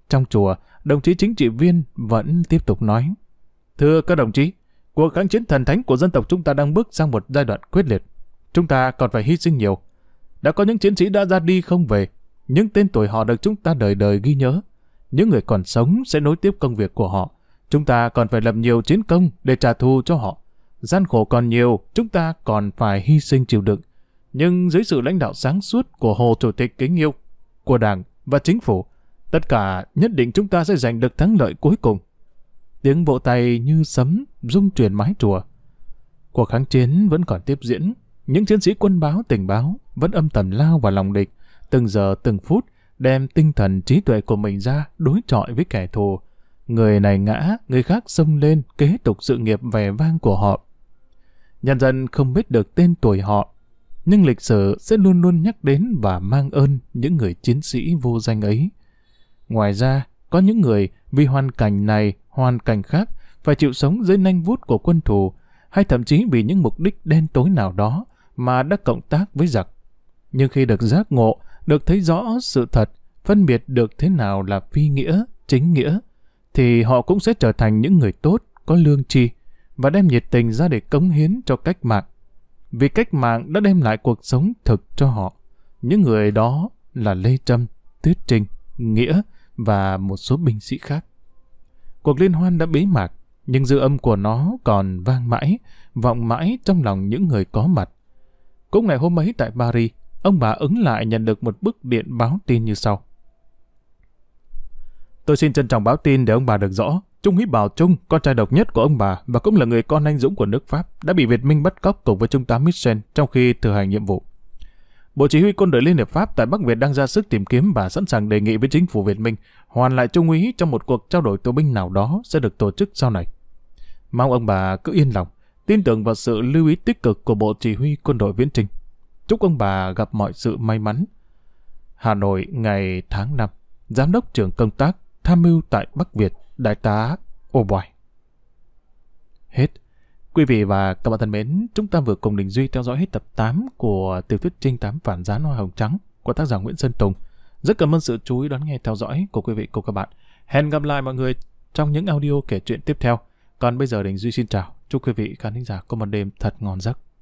Trong chùa, đồng chí chính trị viên vẫn tiếp tục nói. Thưa các đồng chí, cuộc kháng chiến thần thánh của dân tộc chúng ta đang bước sang một giai đoạn quyết liệt. Chúng ta còn phải hy sinh nhiều. Đã có những chiến sĩ đã ra đi không về, những tên tuổi họ được chúng ta đời đời ghi nhớ. Những người còn sống sẽ nối tiếp công việc của họ. Chúng ta còn phải lập nhiều chiến công để trả thù cho họ. Gian khổ còn nhiều, chúng ta còn phải hy sinh chịu đựng. Nhưng dưới sự lãnh đạo sáng suốt của Hồ Chủ tịch kính yêu, của Đảng và Chính phủ, Tất cả nhất định chúng ta sẽ giành được thắng lợi cuối cùng. Tiếng vỗ tay như sấm, rung truyền mái chùa. Cuộc kháng chiến vẫn còn tiếp diễn. Những chiến sĩ quân báo, tình báo vẫn âm thầm lao vào lòng địch, từng giờ từng phút đem tinh thần trí tuệ của mình ra đối chọi với kẻ thù. Người này ngã, người khác xông lên kế tục sự nghiệp vẻ vang của họ. Nhân dân không biết được tên tuổi họ, nhưng lịch sử sẽ luôn luôn nhắc đến và mang ơn những người chiến sĩ vô danh ấy. Ngoài ra, có những người vì hoàn cảnh này, hoàn cảnh khác phải chịu sống dưới nanh vút của quân thù hay thậm chí vì những mục đích đen tối nào đó mà đã cộng tác với giặc. Nhưng khi được giác ngộ, được thấy rõ sự thật, phân biệt được thế nào là phi nghĩa, chính nghĩa, thì họ cũng sẽ trở thành những người tốt, có lương tri và đem nhiệt tình ra để cống hiến cho cách mạng. Vì cách mạng đã đem lại cuộc sống thực cho họ. Những người đó là Lê Trâm, Tuyết Trinh, Nghĩa, và một số binh sĩ khác. Cuộc liên hoan đã bế mạc, nhưng dư âm của nó còn vang mãi, vọng mãi trong lòng những người có mặt. Cũng ngày hôm ấy tại Paris, ông bà ứng lại nhận được một bức điện báo tin như sau. Tôi xin trân trọng báo tin để ông bà được rõ. Trung Hí Bảo Trung, con trai độc nhất của ông bà và cũng là người con anh dũng của nước Pháp, đã bị Việt Minh bắt cóc cùng với Trung tá Michel trong khi thực hành nhiệm vụ. Bộ Chỉ huy Quân đội Liên hiệp Pháp tại Bắc Việt đang ra sức tìm kiếm và sẵn sàng đề nghị với chính phủ Việt Minh hoàn lại Trung úy trong một cuộc trao đổi tù binh nào đó sẽ được tổ chức sau này. Mong ông bà cứ yên lòng, tin tưởng vào sự lưu ý tích cực của Bộ Chỉ huy Quân đội Viễn Trinh. Chúc ông bà gặp mọi sự may mắn. Hà Nội ngày tháng 5, Giám đốc trưởng công tác tham mưu tại Bắc Việt, Đại tá Ô Hết Quý vị và các bạn thân mến, chúng ta vừa cùng Đình Duy theo dõi hết tập 8 của tiểu thuyết trinh tám phản gián hoa hồng trắng của tác giả Nguyễn Sơn Tùng. Rất cảm ơn sự chú ý đón nghe theo dõi của quý vị cùng các bạn. Hẹn gặp lại mọi người trong những audio kể chuyện tiếp theo. Còn bây giờ Đình Duy xin chào. Chúc quý vị khán giả có một đêm thật ngon giấc.